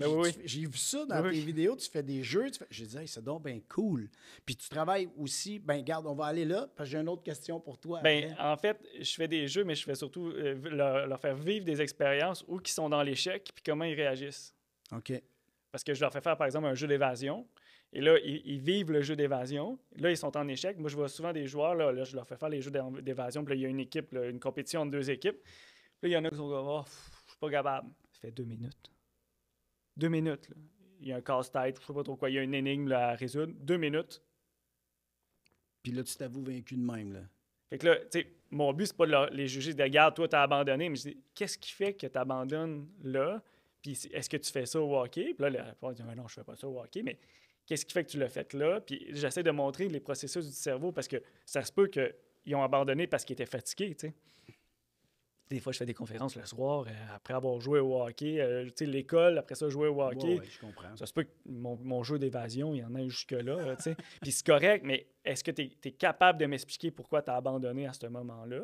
J'ai vu ça dans tes vidéos, tu fais des jeux. Je disais, J'ai dit, c'est donc bien cool. Puis tu travailles aussi, ben garde, on va aller là, parce que j'ai une autre question pour toi. Ben, en fait, je fais des jeux, mais je fais surtout euh, leur, faire vivre des expériences où qui sont dans l'échec, puis comment ils réagissent. OK. Parce que je leur fais faire, par exemple, un jeu d'évasion. Et là, ils, vivent le jeu d'évasion. Là, ils sont en échec. Moi, je vois souvent des joueurs, là, je leur fais faire les jeux d'évasion. Puis là, il y a une équipe, une compétition de deux équipes. Puis là, il y en a qui sont oh, je suis pas capable. Ça fait deux minutes deux minutes. Il y a un casse-tête, je sais pas trop quoi, il y a une énigme là, à résoudre. Deux minutes. Puis là, tu t'avoues vaincu de même. Là. Fait que là, tu sais, mon but, c'est pas de les juger de garde, toi, t'as abandonné. Mais je dis, qu'est-ce qui fait que tu abandonnes là? Puis est-ce que tu fais ça au hockey? Puis là, la réponse dit, ben non, je fais pas ça au hockey, mais qu'est-ce qui fait que tu l'as fait là? Puis j'essaie de montrer les processus du cerveau parce que ça se peut qu'ils ont abandonné parce qu'ils étaient fatigués, tu sais des fois, je fais des conférences le soir, euh, après avoir joué au hockey, euh, tu l'école, après ça, jouer au hockey. je comprends. Ça se peut que mon, jeu d'évasion, il y en a jusque-là, Puis c'est correct, mais est-ce que tu es, capable de m'expliquer pourquoi tu as abandonné à ce moment-là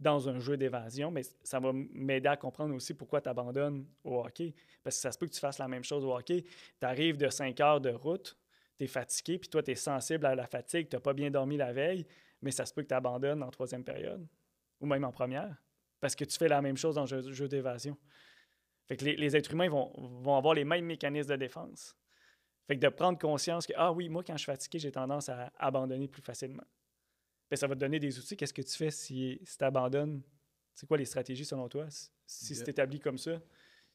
dans un jeu d'évasion? Mais ça va m'aider à comprendre aussi pourquoi tu abandonnes au hockey. Parce que ça se peut que tu fasses la même chose au hockey. Tu arrives de 5 heures de route, tu es fatigué, puis toi, tu es sensible à la fatigue, tu n'as pas bien dormi la veille, mais ça se peut que tu abandonnes en troisième période ou même en première parce que tu fais la même chose dans le jeu, d'évasion. Fait que les, êtres humains vont, avoir les mêmes mécanismes de défense. Fait que de prendre conscience que, ah oui, moi, quand je suis fatigué, j'ai tendance à abandonner plus facilement. Ben, ça va te donner des outils. Qu'est-ce que tu fais si, si tu abandonnes? C'est quoi les stratégies selon toi, si c'est établi comme ça?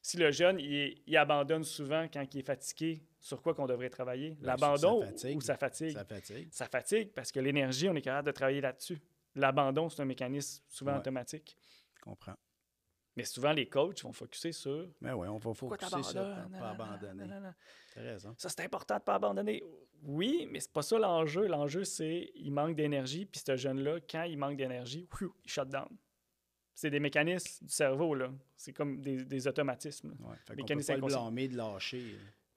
Si le jeune, il, abandonne souvent quand il est fatigué, sur quoi qu'on devrait travailler? Ben, L'abandon ou sa fatigue? Sa fatigue. Sa fatigue, parce que l'énergie, on est capable de travailler là-dessus. L'abandon, c'est un mécanisme souvent automatique. Je comprends. Mais souvent, les coachs vont focuser sur. Mais oui, on va focuser sur ne pas abandonner. T'as raison. Ça, c'est important de ne pas abandonner. Oui, mais c'est pas ça l'enjeu. L'enjeu, c'est il manque d'énergie, puis ce jeune-là, quand il manque d'énergie, il shut down. C'est des mécanismes du cerveau, là. C'est comme des, automatismes. Ouais, fait peut pas de lâcher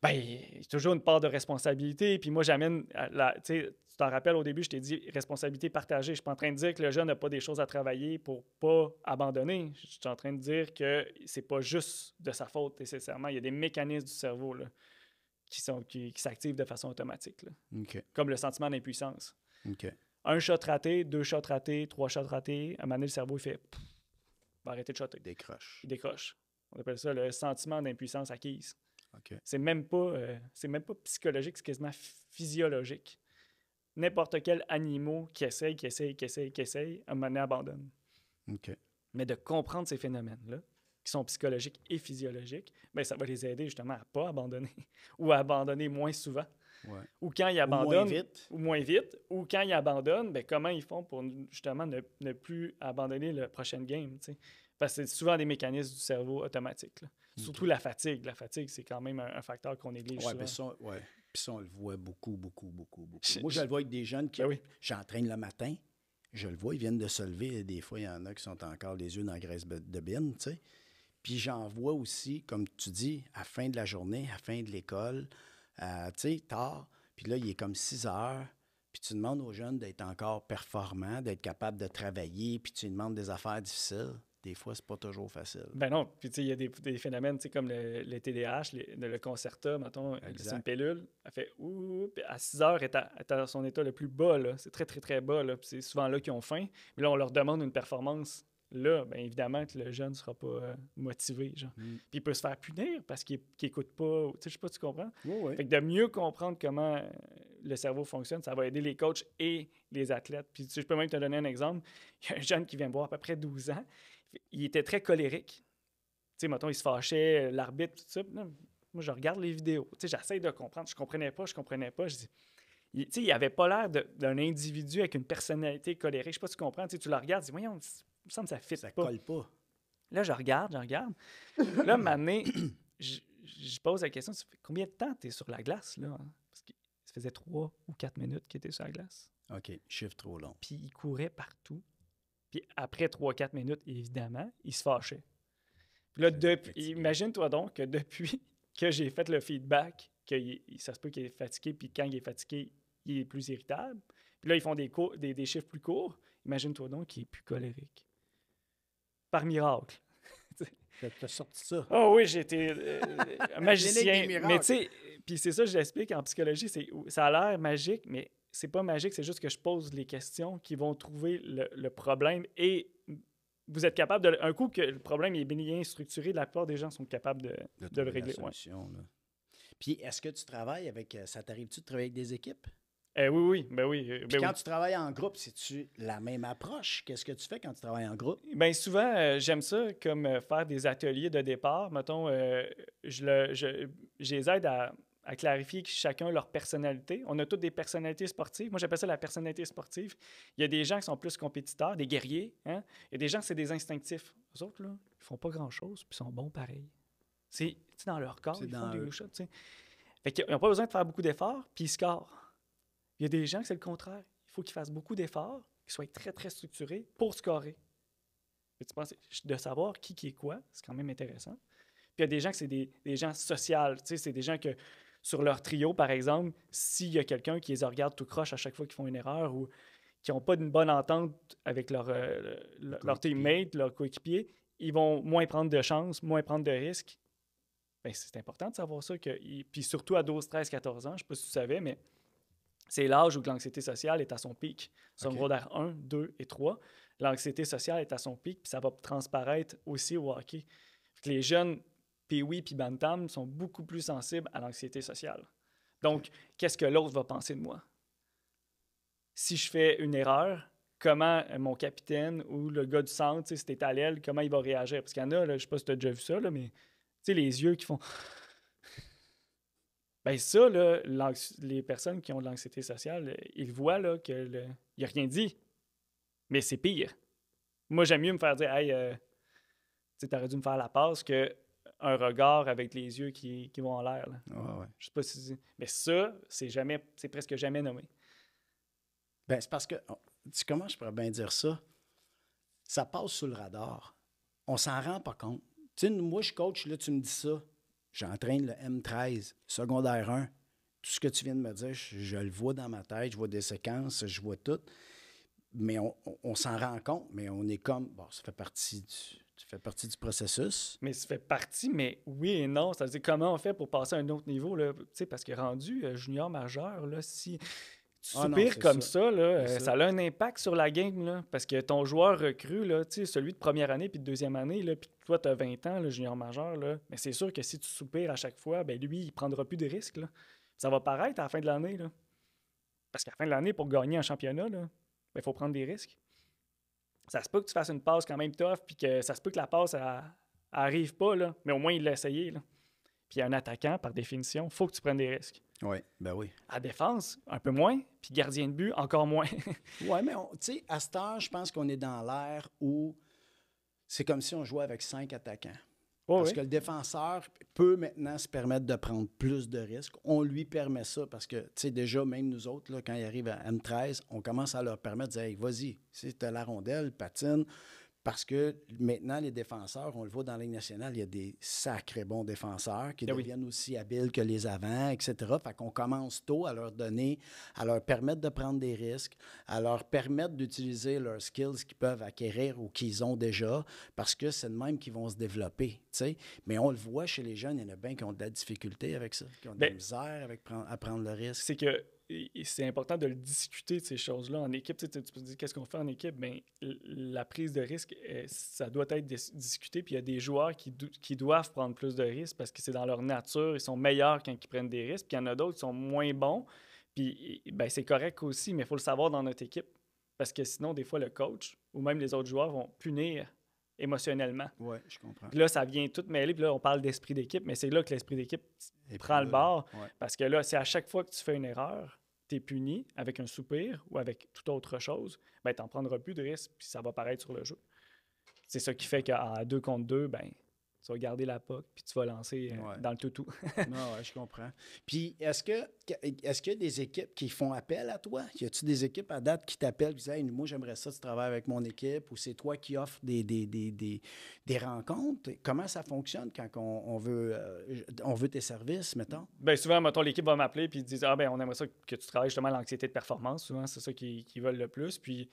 ben, a toujours une part de responsabilité. Puis moi, j'amène, la, tu t'en rappelles au début, je t'ai dit responsabilité partagée. Je suis pas en train de dire que le jeune n'a pas des choses à travailler pour pas abandonner. Je suis en train de dire que c'est pas juste de sa faute nécessairement. Il y a des mécanismes du cerveau là, qui, sont, qui, s'activent de façon automatique. Comme le sentiment d'impuissance. Un shot raté, deux shots ratés, trois shots ratés. À un moment donné, le cerveau, il fait arrêter de shotter. Décroche. Il décroche. On appelle ça le sentiment d'impuissance acquise. C'est même pas euh, c'est même pas psychologique, c'est quasiment physiologique. N'importe quel animal qui essaye, qui essaye, qui essaye, qui essaye, à un moment donné, abandonne. Mais de comprendre ces phénomènes-là, qui sont psychologiques et physiologiques, ben ça va les aider justement à pas abandonner ou à abandonner moins souvent. Ou quand ils abandonnent. Ou moins vite. Ou moins vite. Ou quand ils abandonnent, ben comment ils font pour justement ne, plus abandonner le prochain game. Parce que c'est souvent des mécanismes du cerveau automatique. Surtout la fatigue. La fatigue, c'est quand même un, facteur qu'on néglige. Oui, ouais. Puis ça, on le voit beaucoup, beaucoup, beaucoup, beaucoup. Moi, je, le vois avec des jeunes qui. Ben j'entraîne le matin, je le vois, ils viennent de se lever. Des fois, il y en a qui sont encore les yeux dans la graisse de bine, tu sais. Puis j'en vois aussi, comme tu dis, à fin de la journée, à fin de l'école, tu sais, tard. Puis là, il est comme 6 heures. Puis tu demandes aux jeunes d'être encore performants, d'être capables de travailler. Puis tu demandes des affaires difficiles des fois, c'est pas toujours facile. Ben non. Puis, tu sais, il y a des, phénomènes, tu comme le, le TDAH, le, le Concerta, mettons, c'est une pellule, Elle fait ouh, à 6 heures, elle est à son état le plus bas, là. C'est très, très, très bas, là. Puis, c'est souvent là qu'ils ont faim. Mais là, on leur demande une performance. Là, bien évidemment que le jeune ne sera pas euh, motivé. Genre. Mm. Puis il peut se faire punir parce qu'il n'écoute pas. Tu sais, je sais pas, tu comprends? Fait de mieux comprendre comment euh, le cerveau fonctionne, ça va aider les coachs et les athlètes. Puis tu je peux même te donner un exemple. Il y a un jeune qui vient me voir à peu près 12 ans il était très colérique. Tu sais, mettons, il se fâchait, euh, l'arbitre, tout ça. Moi, je regarde les vidéos. Tu sais, j'essaie de comprendre. Je comprenais pas, je comprenais pas. Je il, tu sais, il avait pas l'air d'un individu avec une personnalité colérique. Je sais pas si tu comprends. Tu, la regardes, tu dis, voyons, il me semble que ça fit ça colle pas. Là, je regarde, je regarde. là, maintenant, je, je pose la question, combien de temps tu es sur la glace, là? Parce que ça faisait trois ou quatre minutes qu'il était sur la glace. OK, chiffre trop long. Puis il courait partout. Puis après 3-4 minutes, évidemment, il se fâchait. Puis là, imagine-toi donc que depuis que j'ai fait le feedback, que ça se peut qu'il est fatigué, puis quand il est fatigué, il est plus irritable. Puis là, ils font des, des, chiffres plus courts. Imagine-toi donc qu'il est plus colérique. Par miracle. Tu as sorti ça. Oh oui, j'étais un euh, magicien. mais tu sais, puis c'est ça que j'explique en psychologie, c'est ça a l'air magique, mais c'est pas magique, c'est juste que je pose les questions qui vont trouver le, problème et vous êtes capable de. Un coup que le problème est bien structuré, la plupart des gens sont capables de, le régler. Puis est-ce que tu travailles avec. Euh, ça t'arrive-tu de travailler avec des équipes? Euh, oui, oui, ben oui. Euh, ben quand tu travailles en groupe, c'est-tu la même approche? Qu'est-ce que tu fais quand tu travailles en groupe? Bien, souvent, j'aime ça, comme faire des ateliers de départ. Mettons, je, je, les aide à, à clarifier que chacun leur personnalité. On a toutes des personnalités sportives. Moi, j'appelle ça la personnalité sportive. Il y a des gens qui sont plus compétiteurs, des guerriers. Hein? Il y a des gens, c'est des instinctifs. Les autres, là, ne font pas grand-chose, puis sont bons pareil. C'est dans leur corps, ils font n'ont pas besoin de faire beaucoup d'efforts, puis ils scorent. Il y a des gens que c'est le contraire. Il faut qu'ils fassent beaucoup d'efforts, qu'ils soient très, très structurés pour scorer. tu penses, de savoir qui qui est quoi, c'est quand même intéressant. Puis il y a des gens que c'est des, des gens sociaux, c'est des gens que sur leur trio, par exemple, s'il y a quelqu'un qui les regarde tout croche à chaque fois qu'ils font une erreur ou qui n'ont pas une bonne entente avec leur, euh, leur teammate, leur coéquipier, ils vont moins prendre de chances, moins prendre de risques. Ben, c'est important de savoir ça. Que, puis surtout à 12, 13, 14 ans, je ne sais pas si tu savais, mais c'est l'âge où l'anxiété sociale est à son pic. Son okay. d'air 1, 2 et 3, l'anxiété sociale est à son pic, puis ça va transparaître aussi au hockey. les jeunes puis oui, puis Bantam sont beaucoup plus sensibles à l'anxiété sociale. Donc, qu'est-ce que l'autre va penser de moi? Si je fais une erreur, comment euh, mon capitaine ou le gars du centre, c'était à l'aile, comment il va réagir? Parce qu'il y en a, je ne sais pas si tu as déjà vu ça, là, mais les yeux qui font. ben ça, les personnes qui ont de l'anxiété sociale, ils voient là, que a rien dit. Mais c'est pire. Moi, j'aime mieux me faire dire Hey, euh, tu aurais dû me faire la passe que un regard avec les yeux qui, vont en l'air. Je Je sais pas si. Mais ça, c'est jamais, c'est presque jamais nommé. Ben, c'est parce que. Oh, tu, comment je pourrais bien dire ça? Ça passe sous le radar. On s'en rend pas compte. Tu sais, moi, je coach, là, tu me dis ça. J'entraîne le M13, secondaire 1. Tout ce que tu viens de me dire, je, le vois dans ma tête, je vois des séquences, je vois tout mais on s'en rend compte, mais on est comme, bon, ça fait partie du, tu fais partie du processus. Mais ça fait partie, mais oui et non. Ça veut dire comment on fait pour passer à un autre niveau, là, parce que rendu euh, junior majeur, là, si tu ah soupires comme euh, ça, ça, a un impact sur la game, parce que ton joueur recrue, là, celui de première année puis de deuxième année, là, puis toi, tu as 20 ans, le junior majeur, là, mais c'est sûr que si tu soupires à chaque fois, ben lui, il prendra plus de risques. Ça va paraître à la fin de l'année. Parce qu'à la fin de l'année, pour gagner un championnat, il ben, faut prendre des risques ça se peut que tu fasses une passe quand même tough, puis que ça se peut que la passe n'arrive pas, mais au moins il l'a essayé. Là. Puis un attaquant, par définition, faut que tu prennes des risques. Oui, ben oui. À défense, un peu moins, puis gardien de but, encore moins. oui, mais tu sais, à ce stade, je pense qu'on est dans l'ère où c'est comme si on jouait avec cinq attaquants parce que le défenseur peut maintenant se permettre de prendre plus de risques. On lui permet ça parce que, tu sais, déjà, même nous autres, quand il arrive à M13, on commence à leur permettre de dire hey, vas-y, tu la rondelle, patine. Parce que maintenant, les défenseurs, on le voit dans la Ligue nationale, il y a des sacrés bons défenseurs qui ben deviennent aussi habiles que les avants, etc. Fait qu'on commence tôt à leur donner, à leur permettre de prendre des risques, à leur permettre d'utiliser leurs skills qu'ils peuvent acquérir ou qu'ils ont déjà, parce que c'est de même qu'ils vont se développer. Mais on le voit chez les jeunes, il y en a bien qui ont de la difficulté avec ça, qui ont de la ben misère avec prendre, à prendre le risque. C'est que c'est important de le discuter de ces choses-là en équipe. Tu, peux dire qu'est-ce qu'on fait en équipe, ben, la prise de risque, euh, ça doit être discuté. Puis il y a des joueurs qui, qui doivent prendre plus de risques parce que c'est dans leur nature, ils sont meilleurs quand ils prennent des risques. Puis il y en a d'autres qui sont moins bons. Puis ben, c'est correct aussi, mais il faut le savoir dans notre équipe parce que sinon, des fois, le coach ou même les autres joueurs vont punir émotionnellement. Oui, je comprends. là, ça vient tout mêler. là, on parle d'esprit d'équipe, mais c'est là que l'esprit d'équipe prend le bord. Parce que là, c'est à chaque fois que tu fais une erreur, tu puni avec un soupir ou avec toute autre chose, ben, tu n'en prendras plus de risques, puis ça va paraître sur le jeu. C'est ça qui fait qu'à 2 contre 2, ben, tu vas garder la POC, puis tu vas lancer euh, dans le toutou. non, je comprends. Puis est-ce que est-ce qu'il y a des équipes qui font appel à toi? Y a-tu des équipes à date qui t'appellent et disent moi j'aimerais ça, tu travailles avec mon équipe ou c'est toi qui offres des, des, rencontres? Comment ça fonctionne quand on, veut euh, on veut tes services, mettons? Bien souvent, mettons, l'équipe va m'appeler puis ils disent Ah ben on aimerait ça que tu travailles justement l'anxiété de performance. Souvent, c'est ça qu'ils veulent le plus. Puis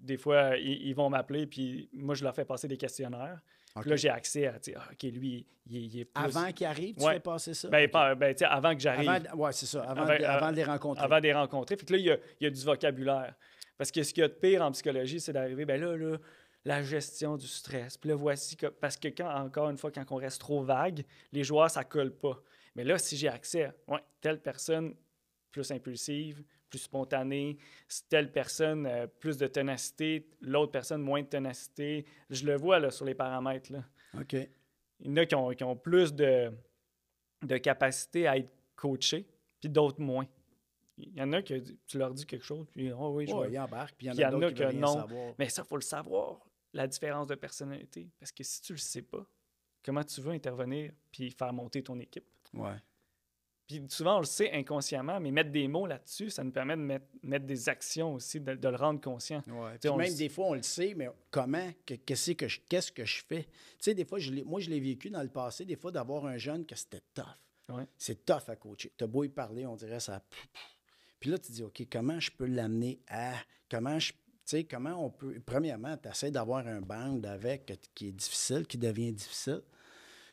des fois, ils vont m'appeler, puis moi je leur fais passer des questionnaires. Là, j'ai accès à, ah, OK, lui, il, est Avant qu'il arrive, tu fais passer ça? Ben, ben avant que j'arrive. Oui, c'est ça, avant, avant, de, les rencontrer. Avant de les rencontrer. Fait que là, il y a, du vocabulaire. Parce que ce qu'il y a de pire en psychologie, c'est d'arriver, ben là, la gestion du stress. Puis là, voici Parce que quand, encore une fois, quand on reste trop vague, les joueurs, ça colle pas. Mais là, si j'ai accès ouais, telle personne plus impulsive, plus spontané, telle personne plus de ténacité, l'autre personne moins de ténacité. Je le vois là, sur les paramètres. Là. OK. Il y en a qui ont, plus de, de capacité à être coaché, puis d'autres moins. Il y en a qui tu leur dis quelque chose, puis oh oui, je vais ils embarquent, puis il y en a, d'autres qui rien non. Mais ça, il faut le savoir, la différence de personnalité. Parce que si tu ne le sais pas, comment tu veux intervenir puis faire monter ton équipe? Ouais. Puis souvent, on le sait inconsciemment, mais mettre des mots là-dessus, ça nous permet de mettre, des actions aussi, de, le rendre conscient. Ouais, même des fois, on le sait, mais comment, qu'est-ce que, je, fais? Tu sais, des fois, moi, je l'ai vécu dans le passé, des fois, d'avoir un jeune que c'était tough. Ouais. C'est tough à coacher. T'as beau y parler, on dirait ça... Puis là, tu dis, OK, comment je peux l'amener à... Comment je tu sais, comment on peut. Premièrement, tu essaies d'avoir un band avec qui est difficile, qui devient difficile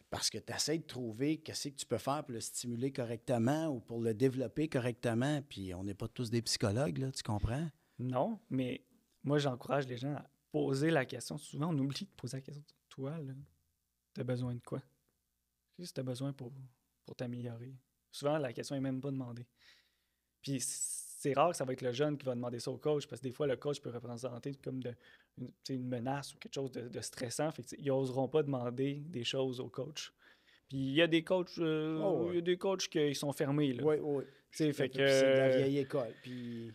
parce que tu essaies de trouver qu'est-ce que tu peux faire pour le stimuler correctement ou pour le développer correctement. Puis on n'est pas tous des psychologues, là, tu comprends? Non, mais moi, j'encourage les gens à poser la question. Souvent, on oublie de poser la question. Toi, là, as besoin de quoi? Qu'est-ce que tu as besoin pour, pour t'améliorer? Souvent, la question n'est même pas demandée. Puis c'est rare que ça va être le jeune qui va demander ça au coach parce que des fois, le coach peut représenter comme une, menace ou quelque chose de, stressant. ils n'oseront pas demander des choses au coach. Puis il y a des coachs, euh, oh, y a des coachs qui sont fermés. Oui, oui. c'est la euh, vieille école. Oui,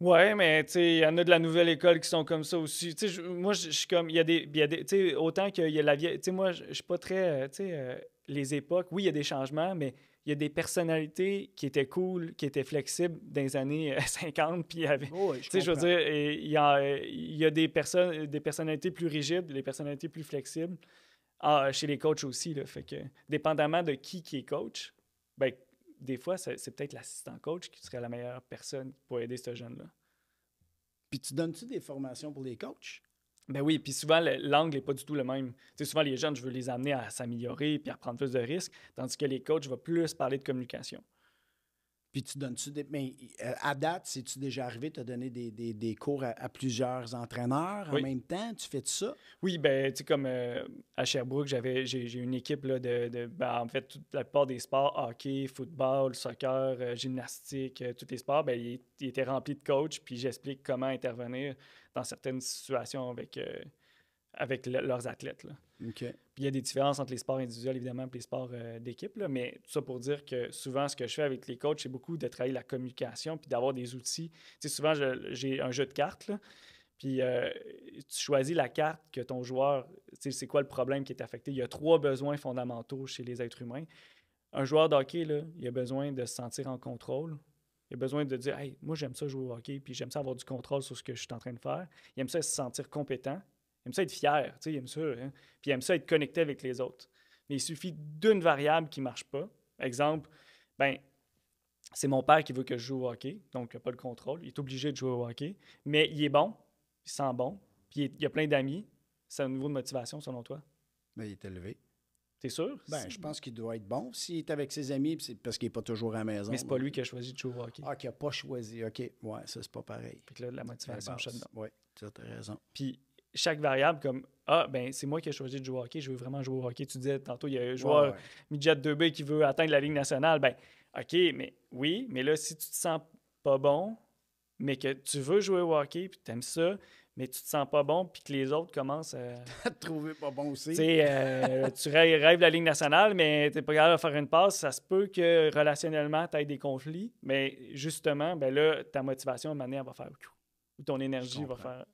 Ouais, mais il y en a de la nouvelle école qui sont comme ça aussi. moi, je suis comme, il y a des, des autant qu'il y a la vieille, moi, je suis pas très, euh, les époques. Oui, il y a des changements, mais il y a des personnalités qui étaient cool, qui étaient flexibles dans les années 50. Euh, puis, oh je, veux dire, il y a, des, personnes, des personnalités plus rigides, des personnalités plus flexibles ah, chez les coachs aussi. Là, fait que, dépendamment de qui qui est coach, ben, des fois, c'est peut-être l'assistant coach qui serait la meilleure personne pour aider ce jeune-là. Puis tu donnes-tu des formations pour les coachs? Ben oui, puis souvent, l'angle n'est pas du tout le même. souvent, les jeunes, je veux les amener à s'améliorer puis à prendre plus de risques, tandis que les coachs vont plus parler de communication. Puis tu donnes-tu des. Mais euh, à date, si tu es déjà arrivé, tu as donné des, cours à, plusieurs entraîneurs en même temps? Tu fais ça? Oui, ben tu sais, comme euh, à Sherbrooke, j'avais, j'ai, une équipe de. Ben, en fait, toute la plupart des sports, hockey, football, soccer, euh, gymnastique, tous les sports, ben, ils étaient remplis de coachs, puis j'explique comment intervenir dans certaines situations avec, euh, avec leurs athlètes. Là. il y a des différences entre les sports individuels, évidemment, et les sports euh, d'équipe. Mais tout ça pour dire que souvent, ce que je fais avec les coachs, c'est beaucoup de travailler la communication puis d'avoir des outils. Tu souvent, j'ai un jeu de cartes. puis euh, tu choisis la carte que ton joueur, sais, c'est quoi le problème qui est affecté. Il y a trois besoins fondamentaux chez les êtres humains. Un joueur d'hockey, hockey, il a besoin de se sentir en contrôle, il a besoin de dire Hey, moi, j'aime ça jouer au hockey, puis j'aime ça avoir du contrôle sur ce que je suis en train de faire. Il aime ça se sentir compétent. Il aime ça être fier. Il aime ça. Hein. Puis il aime ça être connecté avec les autres. Mais il suffit d'une variable qui ne marche pas. Exemple, ben, c'est mon père qui veut que je joue au hockey, donc il n'a pas le contrôle. Il est obligé de jouer au hockey. Mais il est bon, il sent bon, puis il, y a plein d'amis. C'est un niveau de motivation, selon toi? mais ben, il est élevé. T'es sûr? Ben, je pense qu'il doit être bon. S'il est avec ses amis, c'est parce qu'il n'est pas toujours à la maison. Mais c'est pas lui qui a choisi de jouer au hockey. Ah, qui n'a pas choisi. OK. Ouais, ça, c'est pas pareil. Puis là, la motivation Oui, tu as raison. Puis chaque variable, comme Ah, ben, c'est moi qui ai choisi de jouer au hockey, je veux vraiment jouer au hockey. Tu disais tantôt, il y a un joueur ouais, 2B qui veut atteindre la Ligue nationale. Ben, OK, mais oui, mais là, si tu te sens pas bon, mais que tu veux jouer au hockey, puis tu aimes ça, mais tu te sens pas bon, puis que les autres commencent euh, à. te trouver pas bon aussi. tu euh, rêves, de la Ligue nationale, mais tu n'es pas capable de faire une passe. Ça se peut que relationnellement, tu aies des conflits, mais justement, ben là, ta motivation, à manière va faire. Ou ton énergie va faire.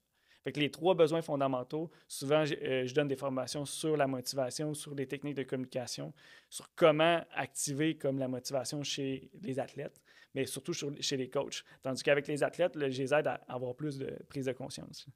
Fait les trois besoins fondamentaux, souvent, je, euh, je donne des formations sur la motivation, sur les techniques de communication, sur comment activer comme la motivation chez les athlètes mais surtout chez les coachs. Tandis qu'avec les athlètes, je les aide à avoir plus de prise de conscience.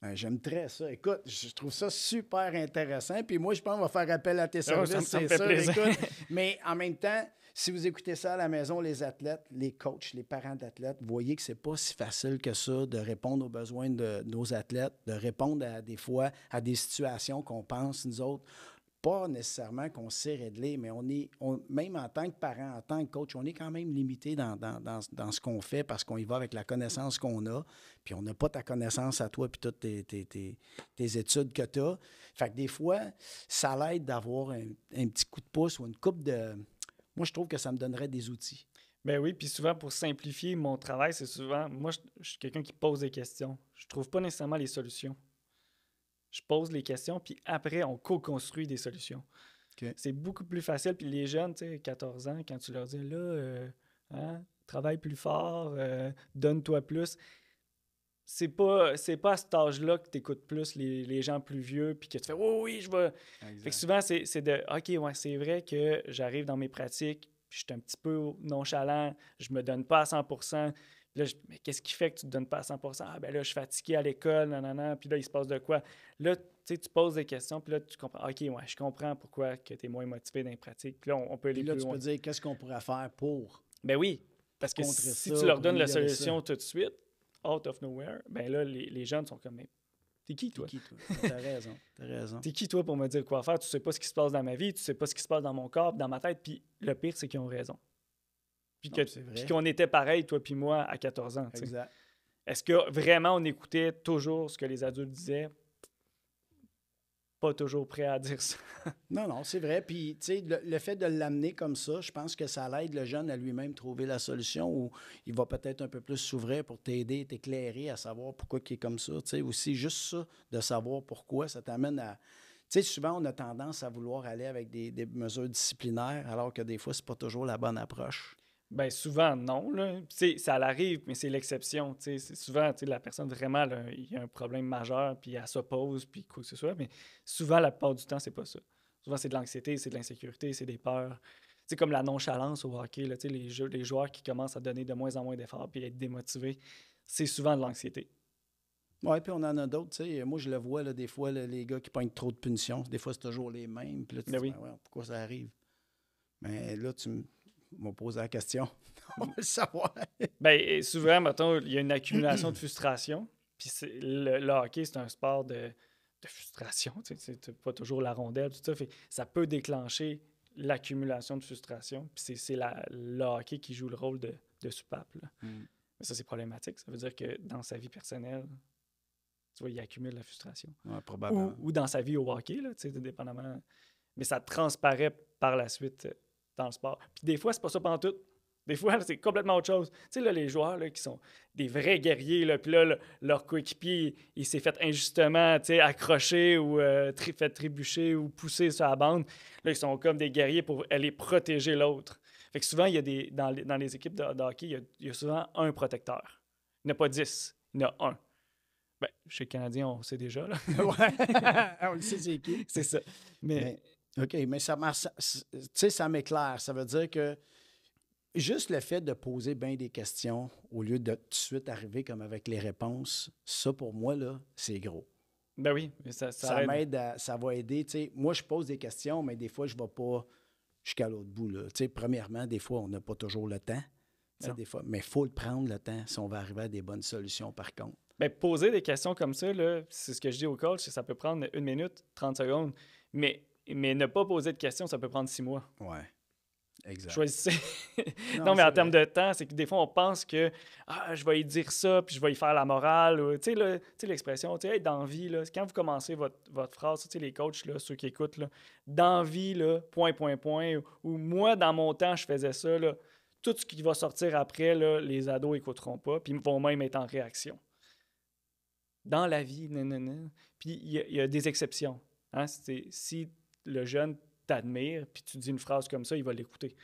Ben, j'aime très ça. Écoute, je trouve ça super intéressant. Puis moi, je pense qu'on va faire appel à tes ah, services, Ça me ça. mais en même temps, si vous écoutez ça à la maison, les athlètes, les coachs, les parents d'athlètes, voyez que c'est pas si facile que ça de répondre aux besoins de nos athlètes, de répondre à des fois à des situations qu'on pense, nous autres, pas nécessairement qu'on sait régler, mais on est, même en tant que parent, en tant que coach, on est quand même limité dans, ce qu'on fait parce qu'on y va avec la connaissance qu'on a, puis on n'a pas ta connaissance à toi, puis toutes tes, tes, études que tu as. Fait que des fois, ça l'aide d'avoir un, petit coup de pouce ou une coupe de... Moi, je trouve que ça me donnerait des outils. Ben oui, puis souvent, pour simplifier mon travail, c'est souvent, moi, je, je suis quelqu'un qui pose des questions. Je trouve pas nécessairement les solutions je pose les questions, puis après, on co-construit des solutions. C'est beaucoup plus facile. Puis les jeunes, tu sais, 14 ans, quand tu leur dis là, euh, hein, travaille plus fort, euh, donne-toi plus. C'est pas, c'est pas à cet âge-là que tu écoutes plus les, gens plus vieux, puis que tu fais oui, oui, je vais. Fait que souvent, c'est, de OK, ouais, c'est vrai que j'arrive dans mes pratiques, puis je suis un petit peu nonchalant, je me donne pas à 100 mais qu'est-ce qui fait que tu ne te donnes pas à 100 Ah, ben là, je suis fatigué à l'école, nanana, puis là, il se passe de quoi. Là, tu sais, tu poses des questions, puis là, tu comprends. OK, ouais, je comprends pourquoi que tu es moins motivé dans les pratiques. Puis là, on, peut aller puis là, tu peux dire qu'est-ce qu'on pourrait faire pour. Ben oui, parce que si, tu leur donnes la solution tout de suite, out of nowhere, ben là, les, les jeunes sont comme, t'es qui toi? T'es qui toi? T'as raison, t'as raison. T'es qui toi pour me dire quoi faire? Tu sais pas ce qui se passe dans ma vie, tu sais pas ce qui se passe dans mon corps, dans ma tête, puis le pire, c'est qu'ils ont raison. Puis, qu'on était pareil, toi puis moi, à 14 ans. Exact. Est-ce que vraiment on écoutait toujours ce que les adultes disaient? Pas toujours prêt à dire ça. non, non, c'est vrai. Puis, tu sais, le, fait de l'amener comme ça, je pense que ça l'aide le jeune à lui-même trouver la solution ou il va peut-être un peu plus s'ouvrir pour t'aider, t'éclairer à savoir pourquoi il est comme ça. Tu sais, aussi juste ça, de savoir pourquoi, ça t'amène à. Tu sais, souvent, on a tendance à vouloir aller avec des, des mesures disciplinaires, alors que des fois, c'est pas toujours la bonne approche. Ben souvent, non. Ça arrive, mais c'est l'exception. Souvent, la personne vraiment, il y a un problème majeur, puis elle s'oppose, puis quoi que ce soit. Mais souvent, la plupart du temps, c'est pas ça. Souvent, c'est de l'anxiété, c'est de l'insécurité, c'est des peurs. C'est comme la nonchalance au hockey, là, les, les joueurs qui commencent à donner de moins en moins d'efforts puis être démotivés, c'est souvent de l'anxiété. Oui, puis on en a d'autres. Moi, je le vois là, des fois, les gars qui prennent trop de punitions. Des fois, c'est toujours les mêmes. Puis ben oui. Ben pourquoi ça arrive? Mais là, tu me m'ont posé la question. On veut savoir. ben, souvent, mettons, il y a une accumulation de frustration. Puis le, hockey, c'est un sport de, de frustration. C'est pas toujours la rondelle, tout ça. ça peut déclencher l'accumulation de frustration. Puis c'est le hockey qui joue le rôle de, de soupape. Mm. Mais ça, c'est problématique. Ça veut dire que dans sa vie personnelle, tu vois, il accumule la frustration. Ouais, probablement. Ou, dans sa vie au hockey, là, dépendamment. Mais ça transparaît par la suite euh, dans le sport. Puis des fois, c'est pas ça pendant tout. Des fois, c'est complètement autre chose. Tu sais, là, les joueurs là, qui sont des vrais guerriers, là, puis là, leur coéquipier, il s'est fait injustement accrocher ou euh, fait trébucher ou pousser sur la bande. Là, ils sont comme des guerriers pour aller protéger l'autre. Fait que souvent, il y a des, dans, les, équipes de, hockey, il y, a, souvent un protecteur. Il n'y a pas dix, il y en a un. Ben, chez les Canadiens, on sait déjà. Là. on le sait, c'est qui. C'est ça. Mais OK, mais ça, ça, euh, ça m'éclaire. Ça veut dire que juste le fait de poser bien des questions au lieu de tout de suite arriver comme avec les réponses, ça pour moi, là, c'est gros. Ben oui, ça, ça, ça m'aide, ça va aider. moi, je pose des questions, mais des fois, je ne vais pas jusqu'à l'autre bout. Là. premièrement, des fois, on n'a pas toujours le temps. Des fois, mais il faut le prendre le temps si on va arriver à des bonnes solutions, par contre. Ben, poser des questions comme ça, c'est ce que je dis au coach, ça peut prendre une minute, 30 secondes, mais mais ne pas poser de questions, ça peut prendre six mois. Ouais. Exact. Choisissez. non, mais en termes de temps, c'est que des fois, on pense que ah, je vais y dire ça, puis je vais y faire la morale. tu sais, l'expression, tu sais, être d'envie, là, quand vous commencez votre, votre phrase, tu sais, les coachs, là, ceux qui écoutent, là, d'envie, là, point, point, point, ou, moi, dans mon temps, je faisais ça, tout ce qui va sortir après, les ados n'écouteront pas, puis ils vont même être en réaction. Dans la vie, non, non, non. Puis il y, a des exceptions. Hein? Si le jeune t'admire, puis tu dis une phrase comme ça, il va l'écouter.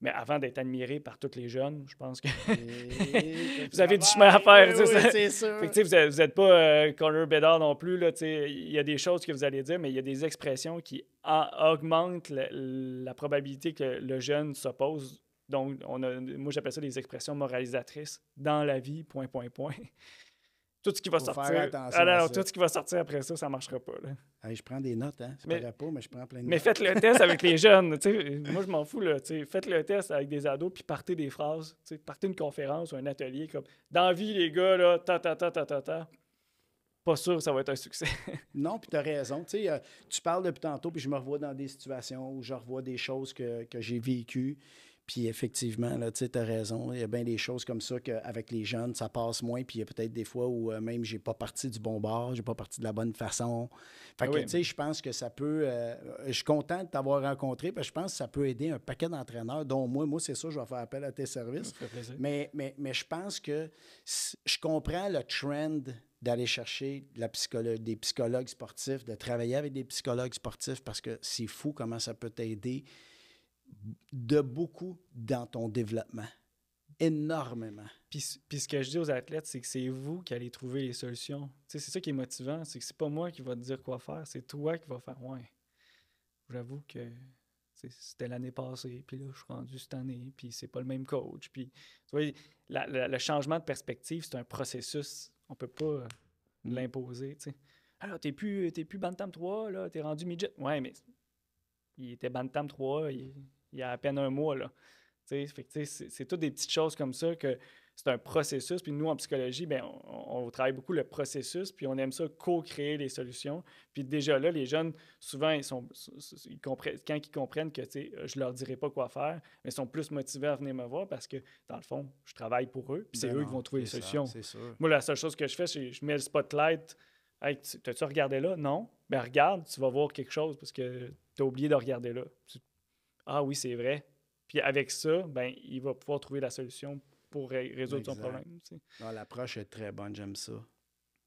Mais avant d'être admiré par tous les jeunes, je pense que vous avez du chemin à faire. Oui, c'est sûr. vous n'êtes pas euh, Connor Bedard non plus. Là, il y a des choses que vous allez dire, mais il y a des expressions qui augmentent la, probabilité que le jeune s'oppose. Donc, on a, moi, j'appelle ça des expressions moralisatrices dans la vie, point, point, point tout ce qui va sortir. Alors, ah, tout ce qui va sortir après ça, ça ne marchera pas. Là. je prends des notes, hein. C'est mais, pas mais je prends plein de notes. Mais faites le test avec les jeunes. Moi, je m'en fous. Là, faites le test avec des ados, puis partez des phrases. Partez une conférence ou un atelier comme Dans vie, les gars, là, ta ta ta ta ta Pas sûr que ça va être un succès. non, puis tu as raison. Euh, tu parles depuis tantôt, puis je me revois dans des situations où je revois des choses que, que j'ai vécues. Puis effectivement, là, tu as raison. Il y a bien des choses comme ça qu'avec les jeunes, ça passe moins. Puis il y a peut-être des fois où euh, même j'ai pas parti du bon bord, j'ai pas parti de la bonne façon. Fait ah que, tu sais, je pense que ça peut. Euh, je suis content de t'avoir rencontré parce que je pense que ça peut aider un paquet d'entraîneurs, dont moi. Moi, c'est ça, je vais faire appel à tes services. Mais, mais, mais je pense que je comprends le trend d'aller chercher la psychologue, des psychologues sportifs, de travailler avec des psychologues sportifs parce que c'est fou comment ça peut t'aider de beaucoup dans ton développement. Énormément. Puis, puis ce que je dis aux athlètes, c'est que c'est vous qui allez trouver les solutions. c'est ça qui est motivant, c'est que c'est pas moi qui va te dire quoi faire, c'est toi qui vas faire ouais. J'avoue que c'était l'année passée, puis là, je suis rendu cette année, puis c'est pas le même coach. Puis, le changement de perspective, c'est un processus. On peut pas euh, mm. l'imposer, tu Alors, t'es plus, es plus Bantam 3, là, t'es rendu midget. Ouais, mais il était Bantam 3 il, y a à peine un mois. Là. fait c'est, c'est toutes des petites choses comme ça que c'est un processus. Puis nous, en psychologie, ben on, travaille beaucoup le processus, puis on aime ça co-créer les solutions. Puis déjà là, les jeunes, souvent, ils sont, comprennent, quand ils comprennent que je leur dirai pas quoi faire, mais ils sont plus motivés à venir me voir parce que, dans le fond, je travaille pour eux, puis c'est ben eux qui vont trouver les solutions. Moi, la seule chose que je fais, c'est je mets le spotlight Hey, t'as-tu regardé là? Non. Ben regarde, tu vas voir quelque chose parce que tu t'as oublié de regarder là. Ah oui, c'est vrai. Puis avec ça, ben, il va pouvoir trouver la solution pour résoudre son problème. Tu L'approche est très bonne, j'aime ça.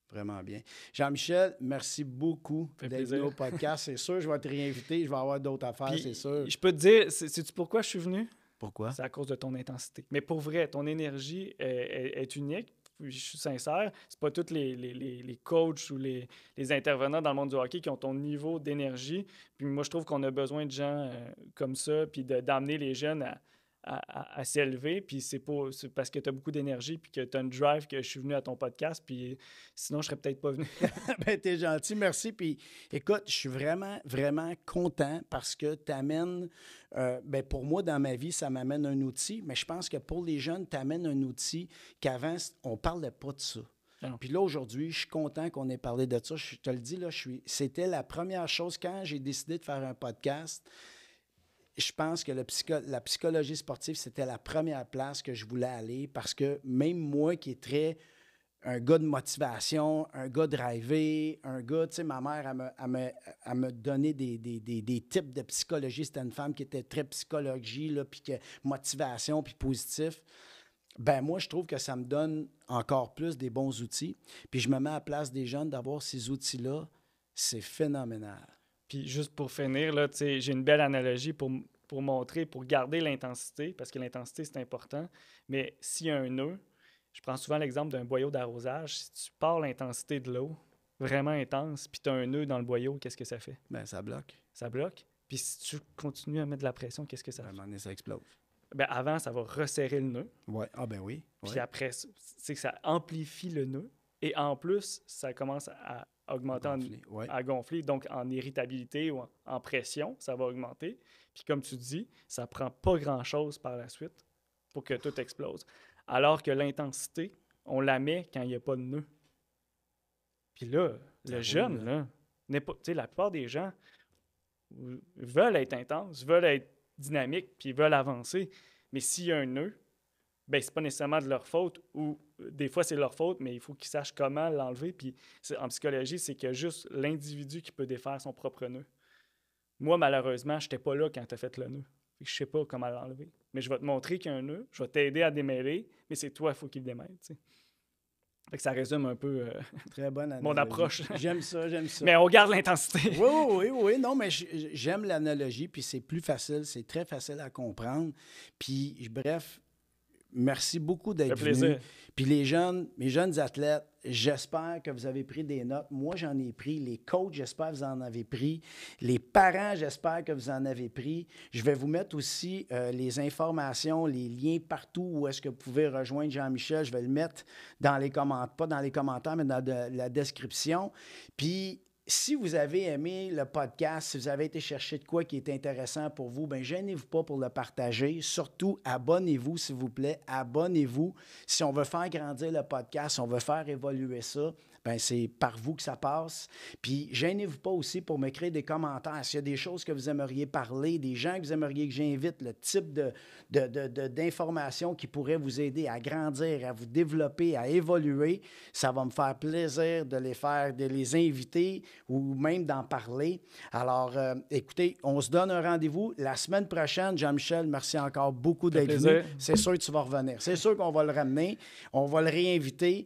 Vraiment bien. Jean-Michel, merci beaucoup d'être venu au podcast. C'est sûr, je vais te réinviter. Je vais avoir d'autres affaires, c'est sûr. Je peux te dire, sais-tu pourquoi je suis venu? Pourquoi? C'est à cause de ton intensité. Mais pour vrai, ton énergie est unique je suis sincère, c'est pas tous les, les, les, coachs ou les, intervenants dans le monde du hockey qui ont ton niveau d'énergie. Puis moi, je trouve qu'on a besoin de gens euh, comme ça, puis d'amener les jeunes à, à, à, s'élever. Puis c'est parce que tu as beaucoup d'énergie, puis que tu as une drive que je suis venu à ton podcast. Puis sinon, je serais peut-être pas venu. ben, es gentil, merci. Puis écoute, je suis vraiment, vraiment content parce que tu amènes, euh, ben, pour moi, dans ma vie, ça m'amène un outil, mais je pense que pour les jeunes, tu amènes un outil qu'avant, on ne parlait pas de ça. Ah puis là, aujourd'hui, je suis content qu'on ait parlé de ça. Je te le dis, là, je suis... c'était la première chose quand j'ai décidé de faire un podcast je pense que la psychologie sportive, c'était la première place que je voulais aller parce que même moi qui est très un gars de motivation, un gars drivé, un gars, tu sais, ma mère, a me, elle des, des, types de psychologie. C'était une femme qui était très psychologie, là, puis que motivation, puis positif. Ben moi, je trouve que ça me donne encore plus des bons outils. Puis je me mets à la place des jeunes d'avoir ces outils-là. C'est phénoménal. Puis juste pour finir, là, j'ai une belle analogie pour, pour montrer, pour garder l'intensité, parce que l'intensité, c'est important. Mais s'il y a un nœud, je prends souvent l'exemple d'un boyau d'arrosage. Si tu pars l'intensité de l'eau, vraiment intense, puis tu as un nœud dans le boyau, qu'est-ce que ça fait? Ben, ça bloque. Ça bloque. Puis si tu continues à mettre de la pression, qu'est-ce que ça fait? À un moment donné, ça explose. Ben, avant, ça va resserrer le nœud. Ouais. Ah ben oui. Puis après, c'est que ça amplifie le nœud. Et en plus, ça commence à augmenter à gonfler, donc en irritabilité ou en, pression, ça va augmenter. Puis comme tu dis, ça prend pas grand-chose par la suite pour que tout explose. Alors que l'intensité, on la met quand il n'y a pas de nœud. Puis là, le jeune, n'est pas, la plupart des gens veulent être intenses, veulent être dynamiques, puis veulent avancer. Mais s'il y a un nœud, ben, n'est pas nécessairement de leur faute ou des fois, c'est leur faute, mais il faut qu'ils sachent comment l'enlever. Puis en psychologie, c'est que juste l'individu qui peut défaire son propre nœud. Moi, malheureusement, je n'étais pas là quand tu as fait le nœud. Je ne sais pas comment l'enlever. Mais je vais te montrer qu'il y a un nœud, je vais t'aider à démêler, mais c'est toi, il faut qu'il démêle. ça résume un peu euh, Très bonne mon approche. J'aime ça, j'aime ça. Mais on garde l'intensité. oui, oui, oui, non, mais j'aime l'analogie, puis c'est plus facile, c'est très facile à comprendre. Puis, bref, Merci beaucoup d'être venu. Puis les jeunes, mes jeunes athlètes, j'espère que vous avez pris des notes. Moi, j'en ai pris. Les coachs, j'espère que vous en avez pris. Les parents, j'espère que vous en avez pris. Je vais vous mettre aussi euh, les informations, les liens partout où est-ce que vous pouvez rejoindre Jean-Michel. Je vais le mettre dans les commentaires, pas dans les commentaires, mais dans la description. Puis si vous avez aimé le podcast, si vous avez été chercher de quoi qui est intéressant pour vous, ben gênez-vous pas pour le partager. Surtout, abonnez-vous, s'il vous plaît. Abonnez-vous. Si on veut faire grandir le podcast, on veut faire évoluer ça, ben, c'est par vous que ça passe. Puis gênez-vous pas aussi pour me créer des commentaires. S'il y a des choses que vous aimeriez parler, des gens que vous aimeriez que j'invite, le type de, d'informations qui pourraient vous aider à grandir, à vous développer, à évoluer, ça va me faire plaisir de les faire, de les inviter ou même d'en parler. Alors, euh, écoutez, on se donne un rendez-vous la semaine prochaine. Jean-Michel, merci encore beaucoup d'être venu. C'est sûr que tu vas revenir. C'est sûr qu'on va le ramener. On va le réinviter.